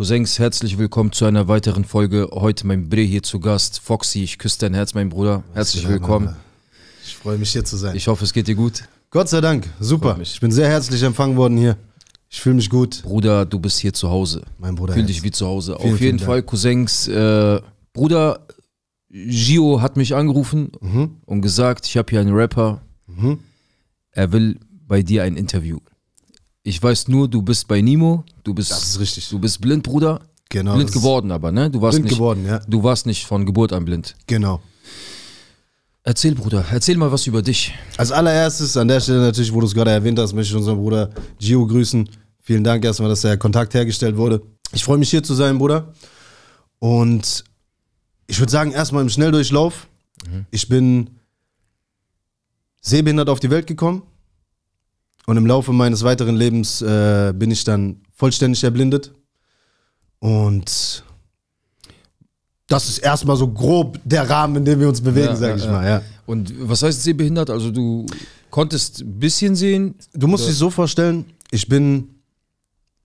Cousins, herzlich willkommen zu einer weiteren Folge. Heute mein Bre hier zu Gast. Foxy, ich küsse dein Herz, mein Bruder. Herzlich willkommen. Ich freue mich hier zu sein. Ich hoffe, es geht dir gut. Gott sei Dank, super. Ich bin sehr herzlich empfangen worden hier. Ich fühle mich gut. Bruder, du bist hier zu Hause. Mein Bruder. Fühl dich wie zu Hause. Vielen, Auf jeden Fall, Dank. Cousins. Äh, Bruder, Gio hat mich angerufen mhm. und gesagt, ich habe hier einen Rapper. Mhm. Er will bei dir ein Interview. Ich weiß nur, du bist bei Nimo, du bist, das ist richtig. du bist blind, Bruder. Genau. Blind geworden aber, ne? Du warst blind nicht, geworden, ja. Du warst nicht von Geburt an blind. Genau. Erzähl, Bruder, erzähl mal was über dich. Als allererstes, an der Stelle natürlich, wo du es gerade erwähnt hast, möchte ich unseren Bruder Gio grüßen. Vielen Dank erstmal, dass der Kontakt hergestellt wurde. Ich freue mich hier zu sein, Bruder. Und ich würde sagen, erstmal im Schnelldurchlauf. Mhm. Ich bin sehbehindert auf die Welt gekommen. Und im Laufe meines weiteren Lebens äh, bin ich dann vollständig erblindet. Und das ist erstmal so grob der Rahmen, in dem wir uns bewegen, ja, sage ich ja, mal. Ja. Und was heißt sehbehindert? Also du konntest ein bisschen sehen? Du musst oder? dich so vorstellen, ich bin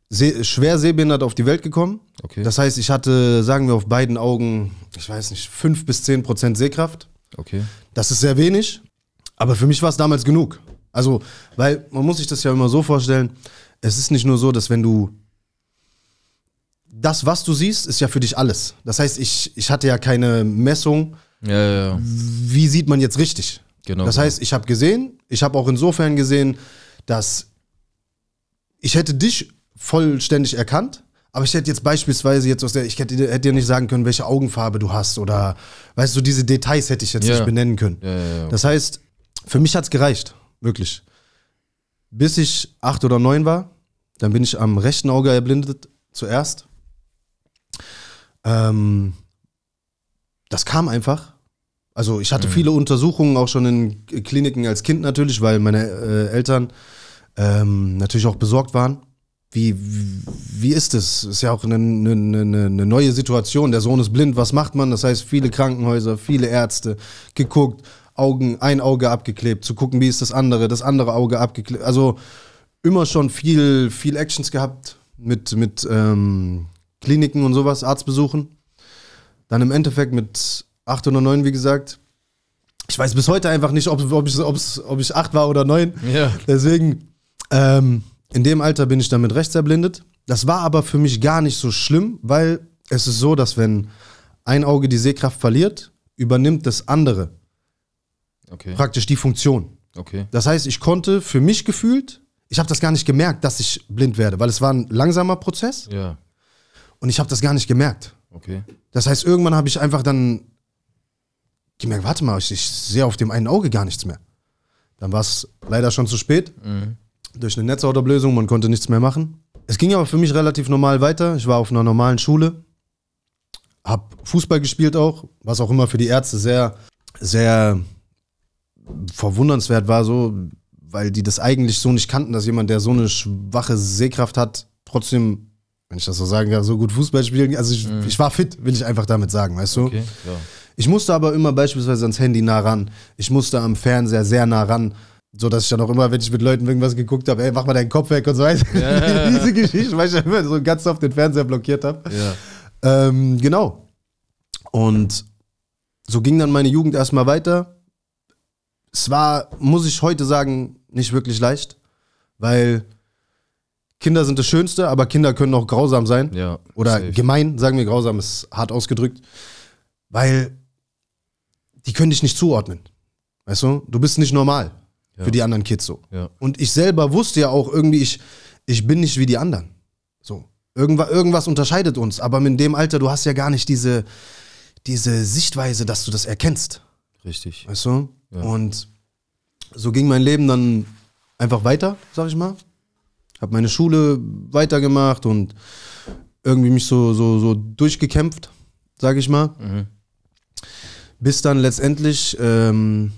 seh schwer sehbehindert auf die Welt gekommen. Okay. Das heißt, ich hatte, sagen wir, auf beiden Augen, ich weiß nicht, 5 bis 10 Prozent Sehkraft. Okay. Das ist sehr wenig, aber für mich war es damals genug. Also, weil man muss sich das ja immer so vorstellen, es ist nicht nur so, dass wenn du das, was du siehst, ist ja für dich alles. Das heißt, ich, ich hatte ja keine Messung, ja, ja, ja. wie sieht man jetzt richtig. Genau. Das genau. heißt, ich habe gesehen, ich habe auch insofern gesehen, dass ich hätte dich vollständig erkannt, aber ich hätte jetzt beispielsweise jetzt aus der, ich hätte, hätte dir nicht sagen können, welche Augenfarbe du hast oder weißt du, diese Details hätte ich jetzt nicht benennen können. Das heißt, für mich hat es gereicht. Wirklich. Bis ich acht oder neun war, dann bin ich am rechten Auge erblindet zuerst. Ähm, das kam einfach. Also ich hatte mhm. viele Untersuchungen auch schon in Kliniken als Kind natürlich, weil meine äh, Eltern ähm, natürlich auch besorgt waren. Wie, wie, ist es? Ist ja auch eine, eine, eine, neue Situation. Der Sohn ist blind. Was macht man? Das heißt, viele Krankenhäuser, viele Ärzte geguckt. Augen, ein Auge abgeklebt, zu gucken, wie ist das andere, das andere Auge abgeklebt. Also immer schon viel, viel Actions gehabt mit, mit ähm, Kliniken und sowas, Arztbesuchen. Dann im Endeffekt mit 8 oder 9, wie gesagt. Ich weiß bis heute einfach nicht, ob, ob, ich, ob ich 8 war oder 9. Ja. Deswegen, ähm, in dem Alter bin ich damit rechts erblindet. Das war aber für mich gar nicht so schlimm, weil es ist so, dass wenn ein Auge die Sehkraft verliert, übernimmt das andere. Okay. Praktisch die Funktion. Okay. Das heißt, ich konnte für mich gefühlt, ich habe das gar nicht gemerkt, dass ich blind werde, weil es war ein langsamer Prozess. Ja. Und ich habe das gar nicht gemerkt. Okay. Das heißt, irgendwann habe ich einfach dann gemerkt, warte mal, ich, ich sehe auf dem einen Auge gar nichts mehr. Dann war es leider schon zu spät. Mhm. Durch eine Netzhautablösung, man konnte nichts mehr machen. Es ging aber für mich relativ normal weiter. Ich war auf einer normalen Schule, habe Fußball gespielt auch, was auch immer für die Ärzte sehr, sehr verwundernswert war, so, weil die das eigentlich so nicht kannten, dass jemand, der so eine schwache Sehkraft hat, trotzdem, wenn ich das so sagen kann, so gut Fußball spielen. Also ich, mhm. ich war fit, will ich einfach damit sagen, weißt du? Okay, ja. Ich musste aber immer beispielsweise ans Handy nah ran. Ich musste am Fernseher sehr nah ran so dass ich dann auch immer, wenn ich mit Leuten irgendwas geguckt habe, ey, mach mal deinen Kopf weg und so weiter. Ja. Diese Geschichte, weil ich immer so ganz oft den Fernseher blockiert habe. Ja. Ähm, genau. Und so ging dann meine Jugend erstmal weiter es war, muss ich heute sagen, nicht wirklich leicht, weil Kinder sind das Schönste, aber Kinder können auch grausam sein. Ja, oder safe. gemein, sagen wir grausam, ist hart ausgedrückt, weil die können dich nicht zuordnen. Weißt du, du bist nicht normal ja. für die anderen Kids so. Ja. Und ich selber wusste ja auch irgendwie, ich, ich bin nicht wie die anderen. So. Irgendwas, irgendwas unterscheidet uns, aber mit dem Alter, du hast ja gar nicht diese, diese Sichtweise, dass du das erkennst. Richtig. Weißt du? Ja. Und so ging mein Leben dann einfach weiter, sag ich mal. Hab meine Schule weitergemacht und irgendwie mich so, so, so durchgekämpft, sag ich mal. Mhm. Bis dann letztendlich ähm,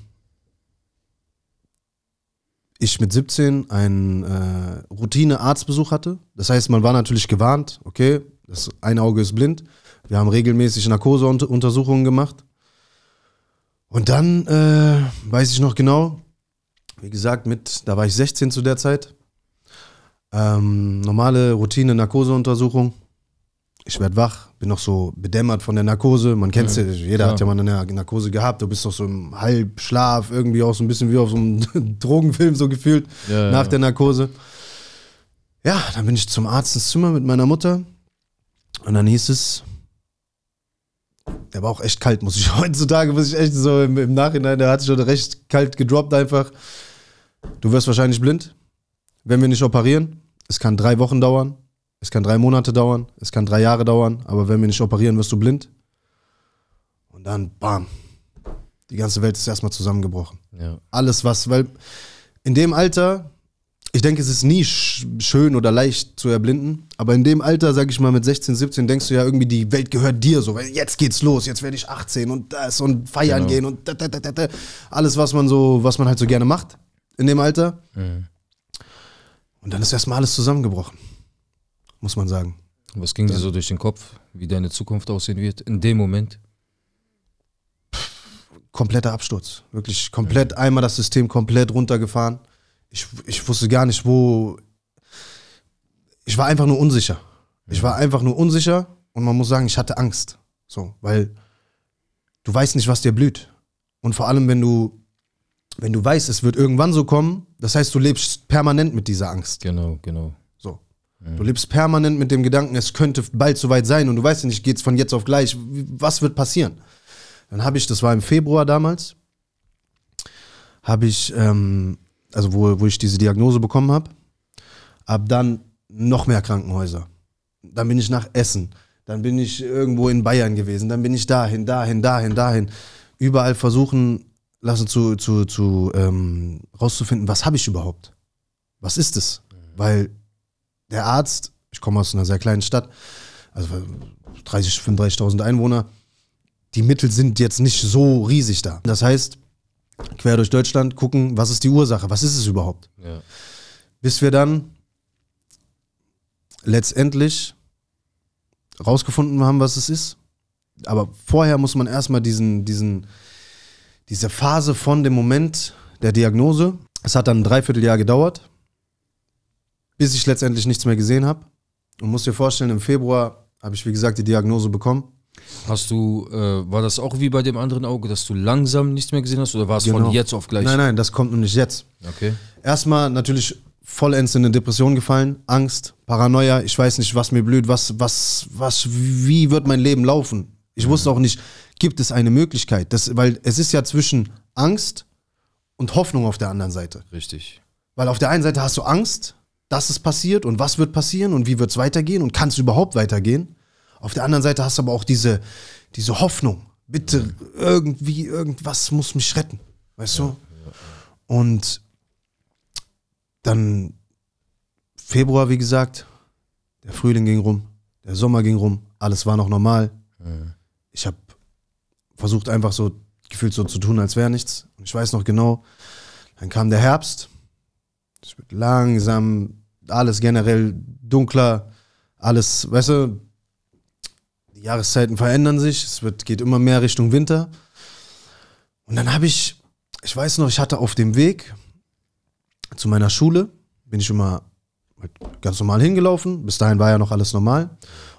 ich mit 17 einen äh, Routine-Arztbesuch hatte. Das heißt, man war natürlich gewarnt, okay, das ein Auge ist blind. Wir haben regelmäßig Narkoseuntersuchungen gemacht. Und dann äh, weiß ich noch genau, wie gesagt, mit, da war ich 16 zu der Zeit. Ähm, normale Routine, Narkoseuntersuchung. Ich werde wach, bin noch so bedämmert von der Narkose. Man kennt es ja, jeder klar. hat ja mal eine Narkose gehabt. Du bist noch so im Halbschlaf, irgendwie auch so ein bisschen wie auf so einem Drogenfilm so gefühlt ja, nach ja. der Narkose. Ja, dann bin ich zum Arzt ins Zimmer mit meiner Mutter. Und dann hieß es, der war auch echt kalt, muss ich heutzutage, muss ich echt so im, im Nachhinein, der hat sich schon recht kalt gedroppt einfach. Du wirst wahrscheinlich blind, wenn wir nicht operieren. Es kann drei Wochen dauern, es kann drei Monate dauern, es kann drei Jahre dauern, aber wenn wir nicht operieren, wirst du blind. Und dann, bam, die ganze Welt ist erstmal zusammengebrochen. Ja. Alles was, weil in dem Alter, ich denke, es ist nie sch schön oder leicht zu erblinden. Aber in dem Alter, sag ich mal, mit 16, 17, denkst du ja irgendwie, die Welt gehört dir so. Weil jetzt geht's los, jetzt werde ich 18 und das und feiern genau. gehen und da, da, da, da, alles, was man so, was man halt so gerne macht in dem Alter. Mhm. Und dann ist erstmal alles zusammengebrochen, muss man sagen. Was ging dir so durch den Kopf, wie deine Zukunft aussehen wird in dem Moment? kompletter Absturz. Wirklich komplett einmal das System komplett runtergefahren ich, ich wusste gar nicht, wo. Ich war einfach nur unsicher. Ich war einfach nur unsicher und man muss sagen, ich hatte Angst. So, weil du weißt nicht, was dir blüht. Und vor allem, wenn du, wenn du weißt, es wird irgendwann so kommen, das heißt, du lebst permanent mit dieser Angst. Genau, genau. So. Ja. Du lebst permanent mit dem Gedanken, es könnte bald soweit sein und du weißt nicht, geht es von jetzt auf gleich, was wird passieren? Dann habe ich, das war im Februar damals, habe ich ähm, also wo, wo ich diese Diagnose bekommen habe. Ab dann noch mehr Krankenhäuser. Dann bin ich nach Essen. Dann bin ich irgendwo in Bayern gewesen. Dann bin ich dahin, dahin, dahin, dahin. Überall versuchen lassen zu, zu, zu ähm, rauszufinden, was habe ich überhaupt? Was ist es? Weil der Arzt, ich komme aus einer sehr kleinen Stadt, also 30, 35.000 Einwohner, die Mittel sind jetzt nicht so riesig da. Das heißt, quer durch Deutschland, gucken, was ist die Ursache, was ist es überhaupt. Ja. Bis wir dann letztendlich rausgefunden haben, was es ist. Aber vorher muss man erstmal diesen, diesen, diese Phase von dem Moment der Diagnose, es hat dann ein Dreivierteljahr gedauert, bis ich letztendlich nichts mehr gesehen habe. Und muss dir vorstellen, im Februar habe ich, wie gesagt, die Diagnose bekommen. Hast du, äh, war das auch wie bei dem anderen Auge, dass du langsam nichts mehr gesehen hast oder war es genau. von jetzt auf gleich? Nein, nein, das kommt nicht jetzt. Okay. Erstmal natürlich vollends in eine Depression gefallen, Angst, Paranoia, ich weiß nicht, was mir blüht, was, was, was, wie wird mein Leben laufen? Ich mhm. wusste auch nicht, gibt es eine Möglichkeit? Das, weil es ist ja zwischen Angst und Hoffnung auf der anderen Seite. Richtig. Weil auf der einen Seite hast du Angst, dass es passiert und was wird passieren und wie wird es weitergehen und kann es überhaupt weitergehen? Auf der anderen Seite hast du aber auch diese, diese Hoffnung. Bitte, mhm. irgendwie, irgendwas muss mich retten. Weißt ja, du? Ja. Und dann Februar, wie gesagt, der Frühling ging rum, der Sommer ging rum, alles war noch normal. Mhm. Ich habe versucht, einfach so gefühlt so zu tun, als wäre nichts. Und ich weiß noch genau, dann kam der Herbst. Es wird langsam, alles generell dunkler, alles, weißt du, die Jahreszeiten verändern sich, es wird, geht immer mehr Richtung Winter. Und dann habe ich, ich weiß noch, ich hatte auf dem Weg zu meiner Schule, bin ich immer halt ganz normal hingelaufen. Bis dahin war ja noch alles normal.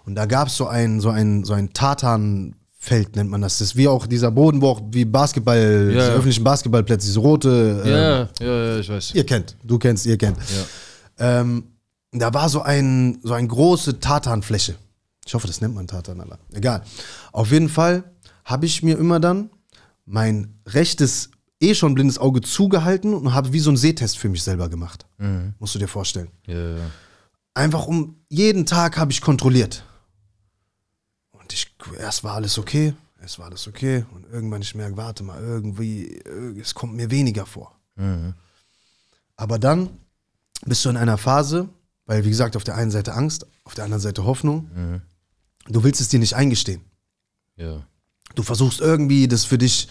Und da gab es so ein, so ein, so ein Tatanfeld, nennt man das. Das ist wie auch dieser Boden, wo auch wie Basketball, ja, ja. öffentlichen Basketballplätze, diese rote. Ja, ähm, ja, ja, ich weiß. Ihr kennt, du kennst, ihr kennt. Ähm, da war so ein, so eine große Tatanfläche. Ich hoffe, das nennt man Tatanala. Egal. Auf jeden Fall habe ich mir immer dann mein rechtes, eh schon blindes Auge zugehalten und habe wie so einen Sehtest für mich selber gemacht. Mhm. Musst du dir vorstellen. Ja. Einfach um jeden Tag habe ich kontrolliert. Und ich, erst war alles okay, es war alles okay. Und irgendwann ich merke, warte mal, irgendwie, es kommt mir weniger vor. Mhm. Aber dann bist du in einer Phase, weil wie gesagt, auf der einen Seite Angst, auf der anderen Seite Hoffnung. Mhm du willst es dir nicht eingestehen. Ja. Du versuchst irgendwie das für dich.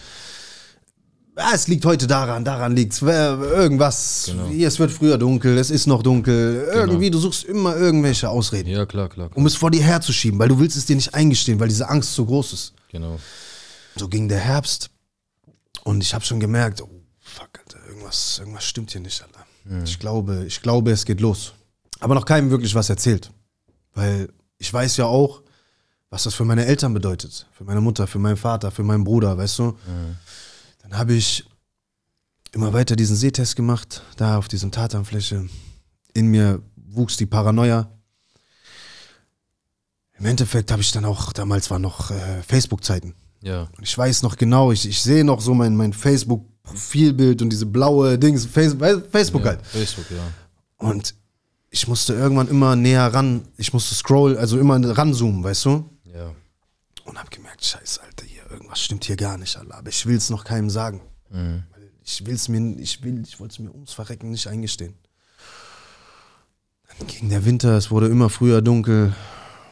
Ah, es liegt heute daran, daran liegt es. Irgendwas. Genau. Es wird früher dunkel, es ist noch dunkel. Genau. Irgendwie, genau. du suchst immer irgendwelche Ausreden. Ja, klar, klar, klar, Um es vor dir herzuschieben, weil du willst es dir nicht eingestehen, weil diese Angst so groß ist. Genau. So ging der Herbst und ich habe schon gemerkt, oh, fuck, Alter, irgendwas, irgendwas stimmt hier nicht, Alter. Mhm. Ich glaube, ich glaube, es geht los. Aber noch keinem wirklich was erzählt. Weil ich weiß ja auch, was das für meine Eltern bedeutet, für meine Mutter, für meinen Vater, für meinen Bruder, weißt du? Mhm. Dann habe ich immer weiter diesen Sehtest gemacht, da auf diesem Tatanfläche. In mir wuchs die Paranoia. Im Endeffekt habe ich dann auch, damals waren noch äh, Facebook-Zeiten. Ja. Und ich weiß noch genau, ich, ich sehe noch so mein, mein Facebook-Profilbild und diese blaue Dings, Facebook, Facebook ja, halt. Facebook, ja. Und ich musste irgendwann immer näher ran, ich musste scrollen, also immer ranzoomen, weißt du? Ja. Und habe gemerkt, scheiße, Alter, hier, irgendwas stimmt hier gar nicht, Allah. Aber ich will es noch keinem sagen. Mhm. Ich will's mir, ich will, ich wollte es mir ums Verrecken nicht eingestehen. Dann ging der Winter, es wurde immer früher dunkel.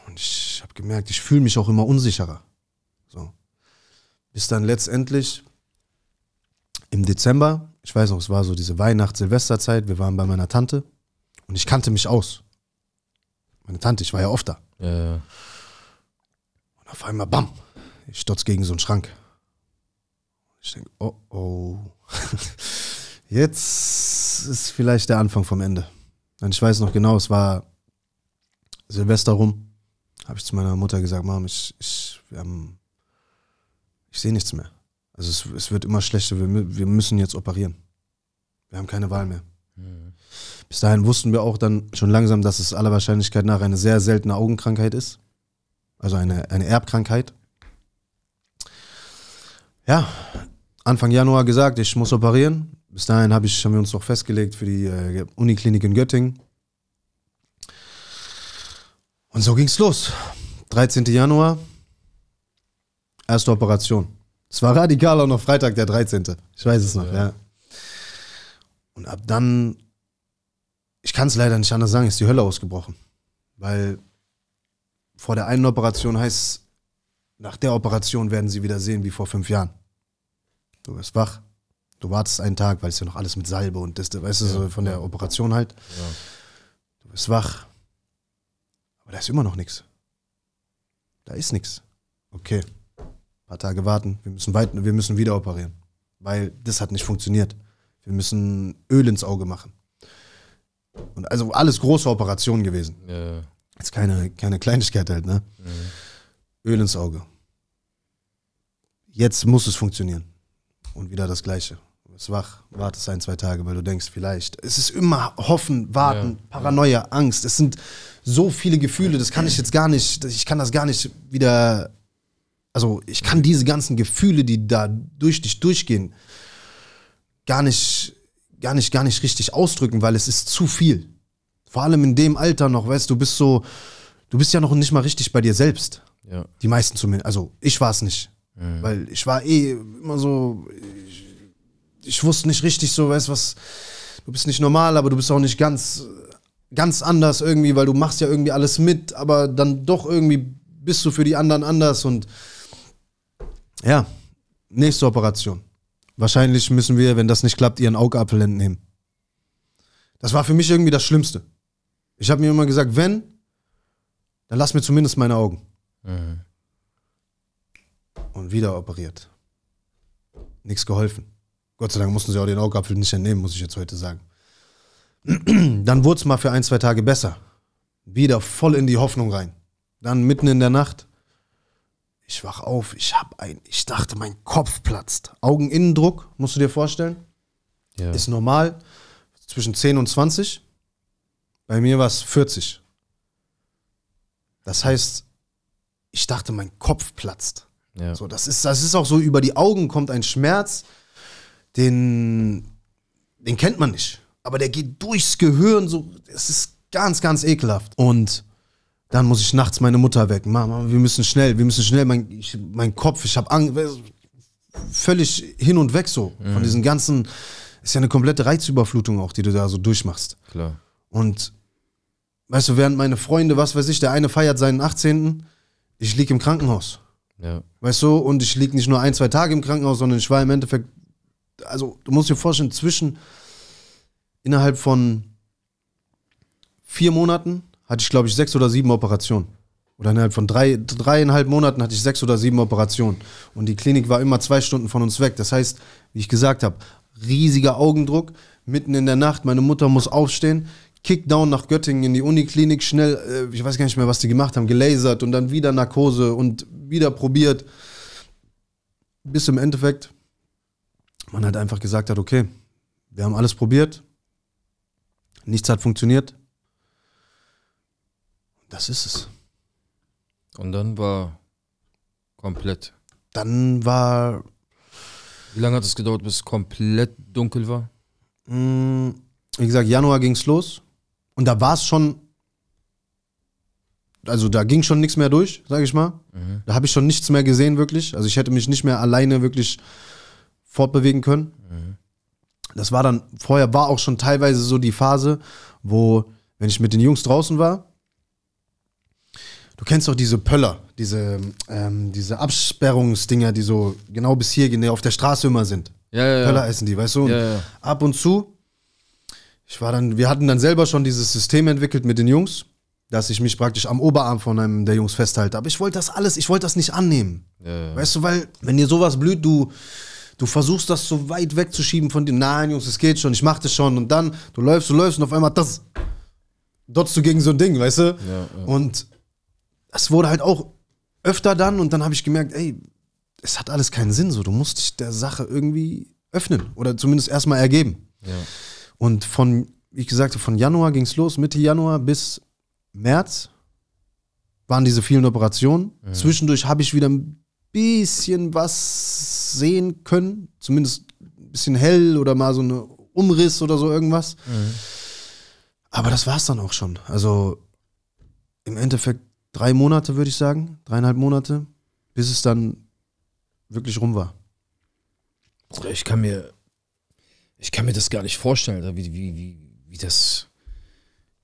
Und ich habe gemerkt, ich fühle mich auch immer unsicherer. So. Bis dann letztendlich im Dezember, ich weiß noch, es war so diese Weihnachts-Silvesterzeit, wir waren bei meiner Tante und ich kannte mich aus. Meine Tante, ich war ja oft da. Ja, ja. Und auf einmal, bam, ich stotze gegen so einen Schrank. Ich denke, oh oh. Jetzt ist vielleicht der Anfang vom Ende. Und ich weiß noch genau, es war Silvester rum. Habe ich zu meiner Mutter gesagt, Mom, ich, ich, ähm, ich sehe nichts mehr. Also es, es wird immer schlechter. Wir, wir, müssen jetzt operieren. Wir haben keine Wahl mehr. Mhm. Bis dahin wussten wir auch dann schon langsam, dass es aller Wahrscheinlichkeit nach eine sehr seltene Augenkrankheit ist also eine, eine Erbkrankheit. Ja, Anfang Januar gesagt, ich muss operieren. Bis dahin hab ich, haben wir uns noch festgelegt für die äh, Uniklinik in Göttingen. Und so ging's los. 13. Januar, erste Operation. Es war radikal auch noch Freitag, der 13. Ich weiß es noch, ja. ja. Und ab dann, ich kann es leider nicht anders sagen, ist die Hölle ausgebrochen. Weil vor der einen Operation heißt, nach der Operation werden sie wieder sehen wie vor fünf Jahren. Du wirst wach, du wartest einen Tag, weil es ja noch alles mit Salbe und das, weißt du, ja. so von der Operation halt. Ja. Du wirst wach, aber da ist immer noch nichts. Da ist nichts. Okay, ein paar Tage warten, wir müssen, weit, wir müssen wieder operieren, weil das hat nicht funktioniert. Wir müssen Öl ins Auge machen. Und also alles große Operationen gewesen. Ja. Ist keine, keine Kleinigkeit halt, ne? Mhm. Öl ins Auge. Jetzt muss es funktionieren. Und wieder das Gleiche. Du bist wach, wartest ein, zwei Tage, weil du denkst, vielleicht. Es ist immer Hoffen, Warten, ja, Paranoia, Angst. Es sind so viele Gefühle, das kann ich jetzt gar nicht, ich kann das gar nicht wieder. Also, ich kann diese ganzen Gefühle, die da durch dich durchgehen, gar nicht, gar nicht, gar nicht richtig ausdrücken, weil es ist zu viel. Vor allem in dem Alter noch, weißt du, bist so, du bist ja noch nicht mal richtig bei dir selbst. Ja. Die meisten zumindest. Also ich war es nicht. Mhm. Weil ich war eh immer so, ich, ich wusste nicht richtig so, weißt was, du bist nicht normal, aber du bist auch nicht ganz, ganz anders irgendwie, weil du machst ja irgendwie alles mit, aber dann doch irgendwie bist du für die anderen anders und ja, nächste Operation. Wahrscheinlich müssen wir, wenn das nicht klappt, ihren Augapfel entnehmen. Das war für mich irgendwie das Schlimmste. Ich habe mir immer gesagt, wenn, dann lass mir zumindest meine Augen. Mhm. Und wieder operiert. Nichts geholfen. Gott sei Dank mussten sie auch den Augapfel nicht entnehmen, muss ich jetzt heute sagen. Dann wurde es mal für ein, zwei Tage besser. Wieder voll in die Hoffnung rein. Dann mitten in der Nacht. Ich wach auf, ich hab ein, ich dachte, mein Kopf platzt. Augeninnendruck, musst du dir vorstellen. Ja. Ist normal. Zwischen 10 und 20. Bei mir war es 40. Das heißt, ich dachte, mein Kopf platzt. Ja. So, das, ist, das ist auch so, über die Augen kommt ein Schmerz, den, den kennt man nicht. Aber der geht durchs Gehirn, so, es ist ganz, ganz ekelhaft. Und dann muss ich nachts meine Mutter wecken. Mama, wir müssen schnell, wir müssen schnell. Mein, ich, mein Kopf, ich habe Angst. Äh, völlig hin und weg so. Mhm. Von diesen ganzen, ist ja eine komplette Reizüberflutung auch, die du da so durchmachst. Klar. Und Weißt du, während meine Freunde, was weiß ich, der eine feiert seinen 18. Ich liege im Krankenhaus. Ja. Weißt du, und ich liege nicht nur ein, zwei Tage im Krankenhaus, sondern ich war im Endeffekt, also du musst dir vorstellen, zwischen innerhalb von vier Monaten hatte ich, glaube ich, sechs oder sieben Operationen. Oder innerhalb von drei, dreieinhalb Monaten hatte ich sechs oder sieben Operationen. Und die Klinik war immer zwei Stunden von uns weg. Das heißt, wie ich gesagt habe, riesiger Augendruck, mitten in der Nacht, meine Mutter muss aufstehen, Kickdown nach Göttingen in die Uniklinik schnell, äh, ich weiß gar nicht mehr, was die gemacht haben, gelasert und dann wieder Narkose und wieder probiert. Bis im Endeffekt man halt einfach gesagt hat, okay, wir haben alles probiert, nichts hat funktioniert. Das ist es. Und dann war komplett. Dann war. Wie lange hat es gedauert, bis es komplett dunkel war? Mm, wie gesagt, Januar ging es los. Und da war es schon, also da ging schon nichts mehr durch, sage ich mal. Mhm. Da habe ich schon nichts mehr gesehen, wirklich. Also ich hätte mich nicht mehr alleine wirklich fortbewegen können. Mhm. Das war dann, vorher war auch schon teilweise so die Phase, wo, wenn ich mit den Jungs draußen war, du kennst doch diese Pöller, diese, ähm, diese Absperrungsdinger, die so genau bis hier genau auf der Straße immer sind. Ja, ja, Pöller essen die, weißt du? Und ab und zu ich war dann, wir hatten dann selber schon dieses System entwickelt mit den Jungs, dass ich mich praktisch am Oberarm von einem der Jungs festhalte. Aber ich wollte das alles, ich wollte das nicht annehmen. Ja, ja. Weißt du, weil wenn dir sowas blüht, du, du versuchst das so weit wegzuschieben von dir. Nein, Jungs, es geht schon, ich mach das schon. Und dann, du läufst, du läufst und auf einmal das, dotzt du gegen so ein Ding, weißt du? Ja, und das wurde halt auch öfter dann und dann habe ich gemerkt, ey, es hat alles keinen Sinn so. Du musst dich der Sache irgendwie öffnen oder zumindest erstmal ergeben. Ja. Und von, wie gesagt, von Januar ging es los, Mitte Januar bis März waren diese vielen Operationen. Mhm. Zwischendurch habe ich wieder ein bisschen was sehen können, zumindest ein bisschen hell oder mal so ein Umriss oder so irgendwas. Mhm. Aber das war es dann auch schon. Also im Endeffekt drei Monate, würde ich sagen, dreieinhalb Monate, bis es dann wirklich rum war. Ich kann mir ich kann mir das gar nicht vorstellen, also wie, wie, wie, wie das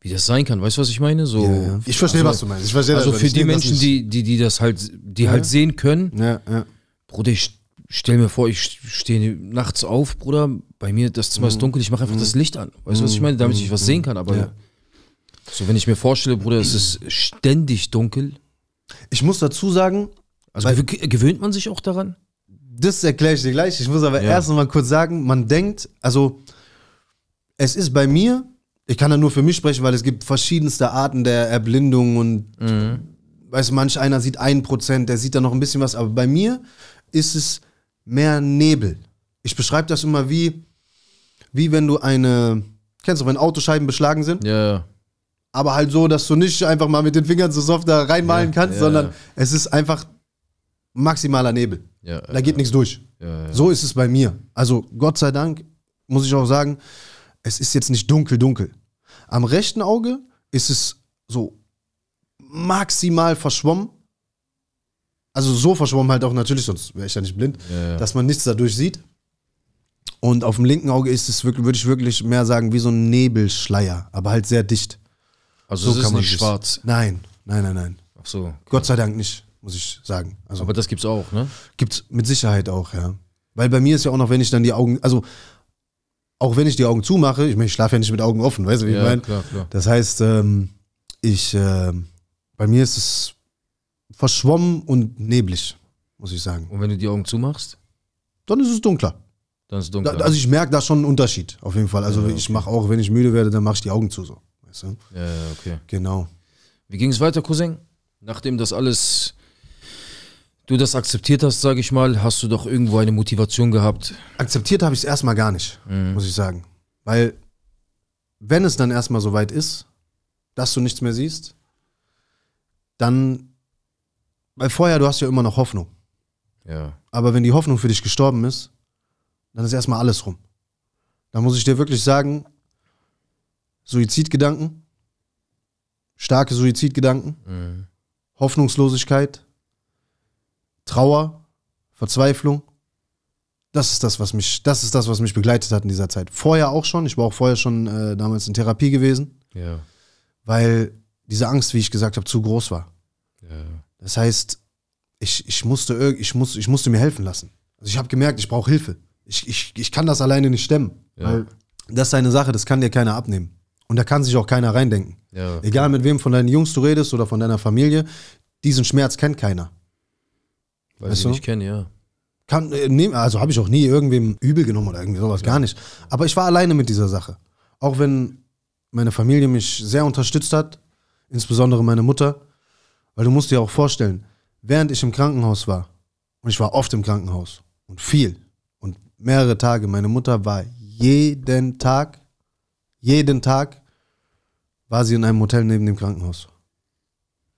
wie das sein kann. Weißt du, was ich meine? So, ja, ja. Ich verstehe, also, was du meinst. Ich verstehe, also das, für die Menschen, die, die, die das halt, die halt ja. halt sehen können, ja, ja. Bruder, ich stell mir vor, ich stehe nachts auf, Bruder, bei mir, das Zimmer mhm. dunkel, ich mache einfach mhm. das Licht an. Weißt du, was ich meine? Damit ich was mhm. sehen kann, aber so, wenn ich mir vorstelle, Bruder, es ist ständig dunkel. Ich muss dazu sagen, also gewöhnt man sich auch daran? Das erkläre ich dir gleich. Ich muss aber ja. erst noch mal kurz sagen, man denkt, also es ist bei mir, ich kann da nur für mich sprechen, weil es gibt verschiedenste Arten der Erblindung und mhm. weiß manch einer sieht ein Prozent, der sieht da noch ein bisschen was, aber bei mir ist es mehr Nebel. Ich beschreibe das immer wie, wie wenn du eine, kennst du, wenn Autoscheiben beschlagen sind? Ja. Aber halt so, dass du nicht einfach mal mit den Fingern so soft da reinmalen ja, kannst, ja. sondern es ist einfach maximaler Nebel. Ja, da geht nichts durch. So ist es bei mir. Also Gott sei Dank muss ich auch sagen, es ist jetzt nicht dunkel, dunkel. Am rechten Auge ist es so maximal verschwommen. Also so verschwommen halt auch natürlich, sonst wäre ich ja nicht blind, ja. dass man nichts dadurch sieht. Und auf dem linken Auge ist es wirklich, würde ich wirklich mehr sagen, wie so ein Nebelschleier, aber halt sehr dicht. Also so es ist nicht schwarz. Nein, nein, nein, nein. Ach so. Okay. Gott sei Dank nicht muss ich sagen. Also, Aber das gibt's auch, ne? Gibt's mit Sicherheit auch, ja. Weil bei mir ist ja auch noch, wenn ich dann die Augen, also auch wenn ich die Augen zumache, ich meine, ich schlafe ja nicht mit Augen offen, weißt du, wie ja, ich meine? Klar, klar. Das heißt, ähm, ich, äh, bei mir ist es verschwommen und neblig, muss ich sagen. Und wenn du die Augen zumachst? Dann ist es dunkler. Dann ist es dunkler. Da, also ich merke da schon einen Unterschied, auf jeden Fall. Also ja, okay. ich mache auch, wenn ich müde werde, dann mache ich die Augen zu so. Weißt du? Ja, okay. Genau. Wie ging es weiter, Cousin? Nachdem das alles du das akzeptiert hast, sage ich mal, hast du doch irgendwo eine Motivation gehabt. Akzeptiert habe ich es erstmal gar nicht, mhm. muss ich sagen. Weil, wenn es dann erstmal so weit ist, dass du nichts mehr siehst, dann, weil vorher, du hast ja immer noch Hoffnung. Ja. Aber wenn die Hoffnung für dich gestorben ist, dann ist erstmal alles rum. Da muss ich dir wirklich sagen, Suizidgedanken, starke Suizidgedanken, mhm. Hoffnungslosigkeit, Trauer, Verzweiflung. Das ist das, was mich, das ist das, was mich begleitet hat in dieser Zeit. Vorher auch schon. Ich war auch vorher schon äh, damals in Therapie gewesen. Ja. Weil diese Angst, wie ich gesagt habe, zu groß war. Ja. Das heißt, ich, ich, musste, ich, muss, ich musste mir helfen lassen. Also ich habe gemerkt, ich brauche Hilfe. Ich, ich, ich kann das alleine nicht stemmen. Ja. Weil das ist eine Sache, das kann dir keiner abnehmen. Und da kann sich auch keiner reindenken. Ja. Egal mit wem von deinen Jungs du redest oder von deiner Familie, diesen Schmerz kennt keiner. Weil weißt ich nicht kenne, ja. Kann, äh, nehm, also habe ich auch nie irgendwem übel genommen oder irgendwie sowas, ja. gar nicht. Aber ich war alleine mit dieser Sache. Auch wenn meine Familie mich sehr unterstützt hat, insbesondere meine Mutter, weil du musst dir auch vorstellen, während ich im Krankenhaus war, und ich war oft im Krankenhaus und viel und mehrere Tage, meine Mutter war jeden Tag, jeden Tag war sie in einem Hotel neben dem Krankenhaus.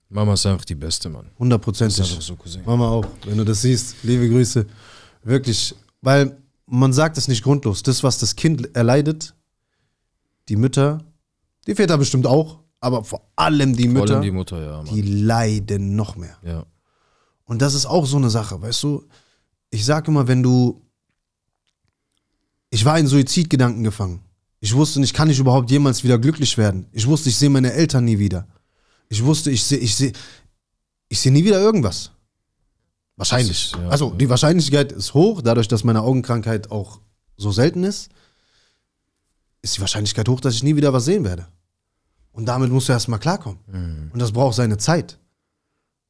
Mama ist einfach die Beste, Mann. Hundertprozentig. So Mama auch. Wenn du das siehst, liebe Grüße. Wirklich, weil man sagt es nicht grundlos. Das, was das Kind erleidet, die Mütter, die Väter bestimmt auch, aber vor allem die vor Mütter, allem die, Mutter, ja, die, leiden noch mehr. Ja. Und das ist auch so eine Sache, weißt du? Ich sage immer, wenn du. Ich war in Suizidgedanken gefangen. Ich wusste, nicht, kann ich überhaupt jemals wieder glücklich werden. Ich wusste, ich sehe meine Eltern nie wieder. Ich wusste, ich sehe ich seh, ich seh nie wieder irgendwas. Wahrscheinlich. Ist, ja, also die Wahrscheinlichkeit ist hoch, dadurch, dass meine Augenkrankheit auch so selten ist, ist die Wahrscheinlichkeit hoch, dass ich nie wieder was sehen werde. Und damit musst du erstmal klarkommen. Mhm. Und das braucht seine Zeit.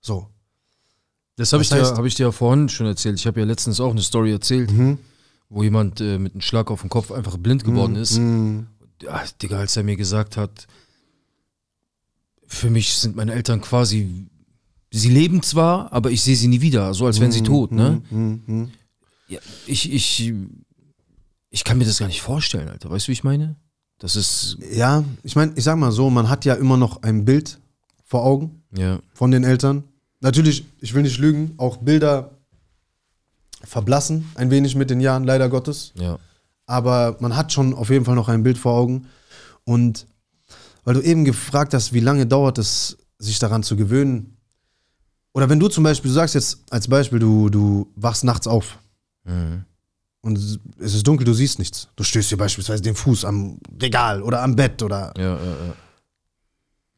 So. Das habe ich, dir, hab ich dir ja vorhin schon erzählt. Ich habe ja letztens auch eine Story erzählt, mhm. wo jemand äh, mit einem Schlag auf den Kopf einfach blind geworden mhm. ist. Mhm. Ach, Digga, als er mir gesagt hat, für mich sind meine Eltern quasi, sie leben zwar, aber ich sehe sie nie wieder, so als wären sie mhm, tot, ne? Mhm, mhm. Ja, ich, ich, ich kann mir das gar nicht vorstellen, Alter. Weißt du, wie ich meine? Das ist. Ja, ich meine, ich sag mal so, man hat ja immer noch ein Bild vor Augen ja. von den Eltern. Natürlich, ich will nicht lügen, auch Bilder verblassen ein wenig mit den Jahren, leider Gottes. Ja. Aber man hat schon auf jeden Fall noch ein Bild vor Augen. Und weil du eben gefragt hast, wie lange dauert es, sich daran zu gewöhnen. Oder wenn du zum Beispiel, du sagst jetzt als Beispiel, du, du wachst nachts auf mhm. und es ist dunkel, du siehst nichts. Du stößt dir beispielsweise den Fuß am Regal oder am Bett oder. Ja, ja, ja.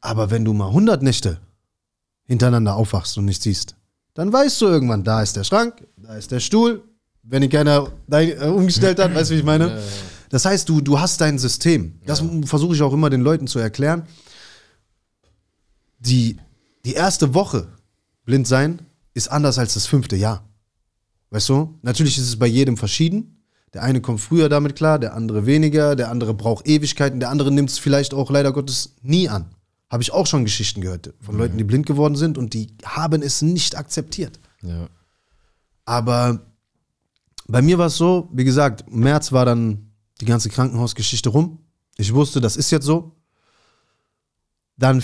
Aber wenn du mal 100 Nächte hintereinander aufwachst und nichts siehst, dann weißt du irgendwann, da ist der Schrank, da ist der Stuhl. Wenn ihn keiner äh, umgestellt hat, weißt du, wie ich meine? Ja, ja, ja. Das heißt, du, du hast dein System. Das ja. versuche ich auch immer den Leuten zu erklären. Die, die erste Woche blind sein ist anders als das fünfte Jahr. Weißt du? Natürlich ist es bei jedem verschieden. Der eine kommt früher damit klar, der andere weniger, der andere braucht Ewigkeiten, der andere nimmt es vielleicht auch leider Gottes nie an. Habe ich auch schon Geschichten gehört von mhm. Leuten, die blind geworden sind und die haben es nicht akzeptiert. Ja. Aber bei mir war es so, wie gesagt, März war dann die ganze Krankenhausgeschichte rum. Ich wusste, das ist jetzt so. Dann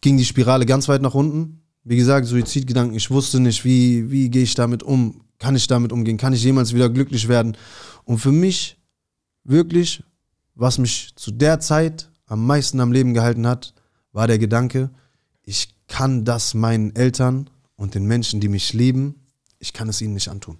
ging die Spirale ganz weit nach unten. Wie gesagt, Suizidgedanken. Ich wusste nicht, wie, wie gehe ich damit um? Kann ich damit umgehen? Kann ich jemals wieder glücklich werden? Und für mich wirklich, was mich zu der Zeit am meisten am Leben gehalten hat, war der Gedanke, ich kann das meinen Eltern und den Menschen, die mich lieben, ich kann es ihnen nicht antun.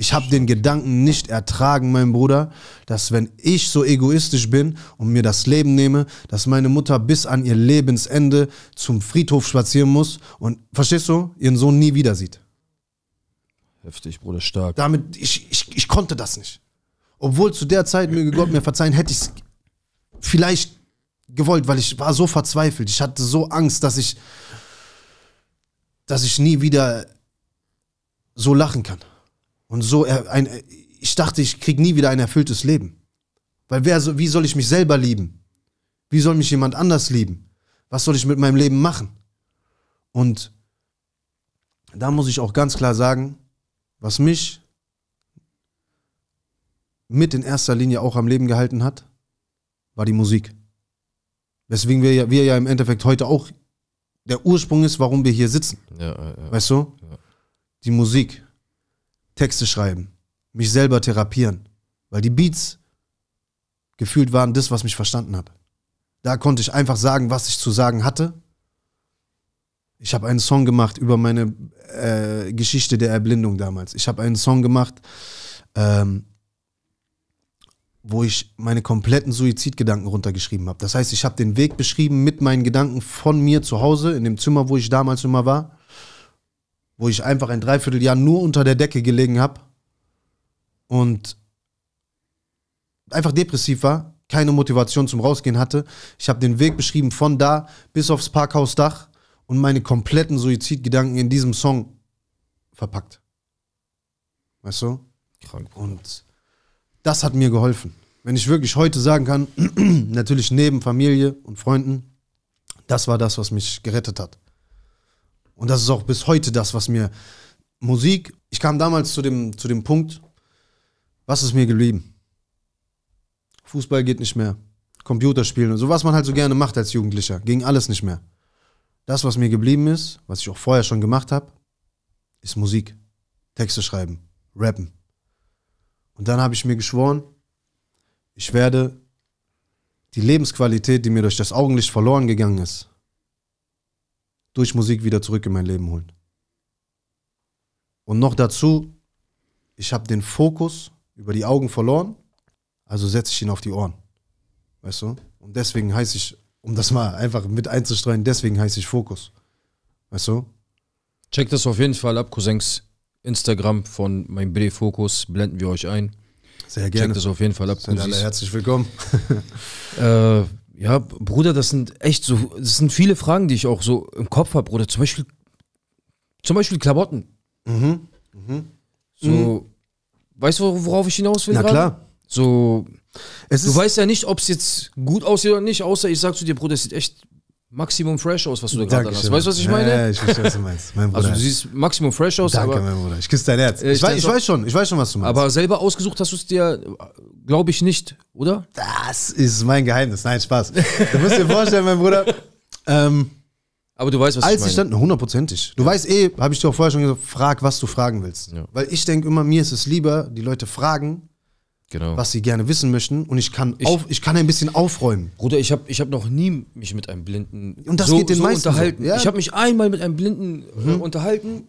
Ich habe den Gedanken nicht ertragen, mein Bruder, dass wenn ich so egoistisch bin und mir das Leben nehme, dass meine Mutter bis an ihr Lebensende zum Friedhof spazieren muss und, verstehst du, ihren Sohn nie wieder sieht. Heftig, Bruder, stark. Damit, ich, ich, ich konnte das nicht. Obwohl zu der Zeit, möge Gott mir verzeihen, hätte ich es vielleicht gewollt, weil ich war so verzweifelt. Ich hatte so Angst, dass ich, dass ich nie wieder so lachen kann. Und so, äh, ein, äh, ich dachte, ich kriege nie wieder ein erfülltes Leben. Weil wer, wie soll ich mich selber lieben? Wie soll mich jemand anders lieben? Was soll ich mit meinem Leben machen? Und da muss ich auch ganz klar sagen, was mich mit in erster Linie auch am Leben gehalten hat, war die Musik. Weswegen wir ja, wir ja im Endeffekt heute auch der Ursprung ist, warum wir hier sitzen. Ja, ja, weißt du? Die Musik. Texte schreiben, mich selber therapieren, weil die Beats gefühlt waren das, was mich verstanden hat. Da konnte ich einfach sagen, was ich zu sagen hatte. Ich habe einen Song gemacht über meine äh, Geschichte der Erblindung damals. Ich habe einen Song gemacht, ähm, wo ich meine kompletten Suizidgedanken runtergeschrieben habe. Das heißt, ich habe den Weg beschrieben mit meinen Gedanken von mir zu Hause, in dem Zimmer, wo ich damals immer war, wo ich einfach ein Dreivierteljahr nur unter der Decke gelegen habe und einfach depressiv war, keine Motivation zum Rausgehen hatte. Ich habe den Weg beschrieben von da bis aufs Parkhausdach und meine kompletten Suizidgedanken in diesem Song verpackt. Weißt du? Krank. Und das hat mir geholfen. Wenn ich wirklich heute sagen kann, natürlich neben Familie und Freunden, das war das, was mich gerettet hat. Und das ist auch bis heute das, was mir Musik, ich kam damals zu dem, zu dem Punkt, was ist mir geblieben? Fußball geht nicht mehr, Computerspielen und so, was man halt so gerne macht als Jugendlicher, ging alles nicht mehr. Das, was mir geblieben ist, was ich auch vorher schon gemacht habe, ist Musik. Texte schreiben, rappen. Und dann habe ich mir geschworen, ich werde die Lebensqualität, die mir durch das Augenlicht verloren gegangen ist, durch Musik wieder zurück in mein Leben holen. Und noch dazu, ich habe den Fokus über die Augen verloren, also setze ich ihn auf die Ohren. Weißt du? Und deswegen heiße ich, um das mal einfach mit einzustreuen, deswegen heiße ich Fokus. Weißt du? Checkt das auf jeden Fall ab, Cousins Instagram von mein BD Fokus, blenden wir euch ein. Sehr gerne. Checkt das auf jeden Fall ab, Cousins. Herzlich willkommen. äh, ja, Bruder, das sind echt so, das sind viele Fragen, die ich auch so im Kopf habe, Bruder. Zum Beispiel, zum Beispiel Klamotten. Mhm. mhm. So, mhm. weißt du, worauf ich hinaus will? Na grad? klar. So, es du weißt ja nicht, ob es jetzt gut aussieht oder nicht, außer ich sag zu dir, Bruder, es sieht echt Maximum Fresh aus, was du da gerade hast. Weißt du, was ich meine? Ja, ich weiß, was du meinst. Mein Bruder. Also du siehst Maximum Fresh aus, Danke, aber... mein Bruder. Ich küsse dein Herz. Äh, ich, ich, weiß, ich weiß schon, ich weiß schon, was du meinst. Aber selber ausgesucht hast du es dir, glaube ich, nicht, oder? Das ist mein Geheimnis. Nein, Spaß. du musst dir vorstellen, mein Bruder... Ähm, aber du weißt, was Als ich meine. Als ich stand, hundertprozentig. Du ja. weißt eh, habe ich dir auch vorher schon gesagt, frag, was du fragen willst. Ja. Weil ich denke immer, mir ist es lieber, die Leute fragen, genau. was sie gerne wissen möchten und ich kann, ich, auf, ich kann ein bisschen aufräumen. Bruder, ich habe ich hab noch nie mich mit einem Blinden und das so, geht den so meisten unterhalten. So. Ja. Ich habe mich einmal mit einem Blinden äh, mhm. äh, unterhalten,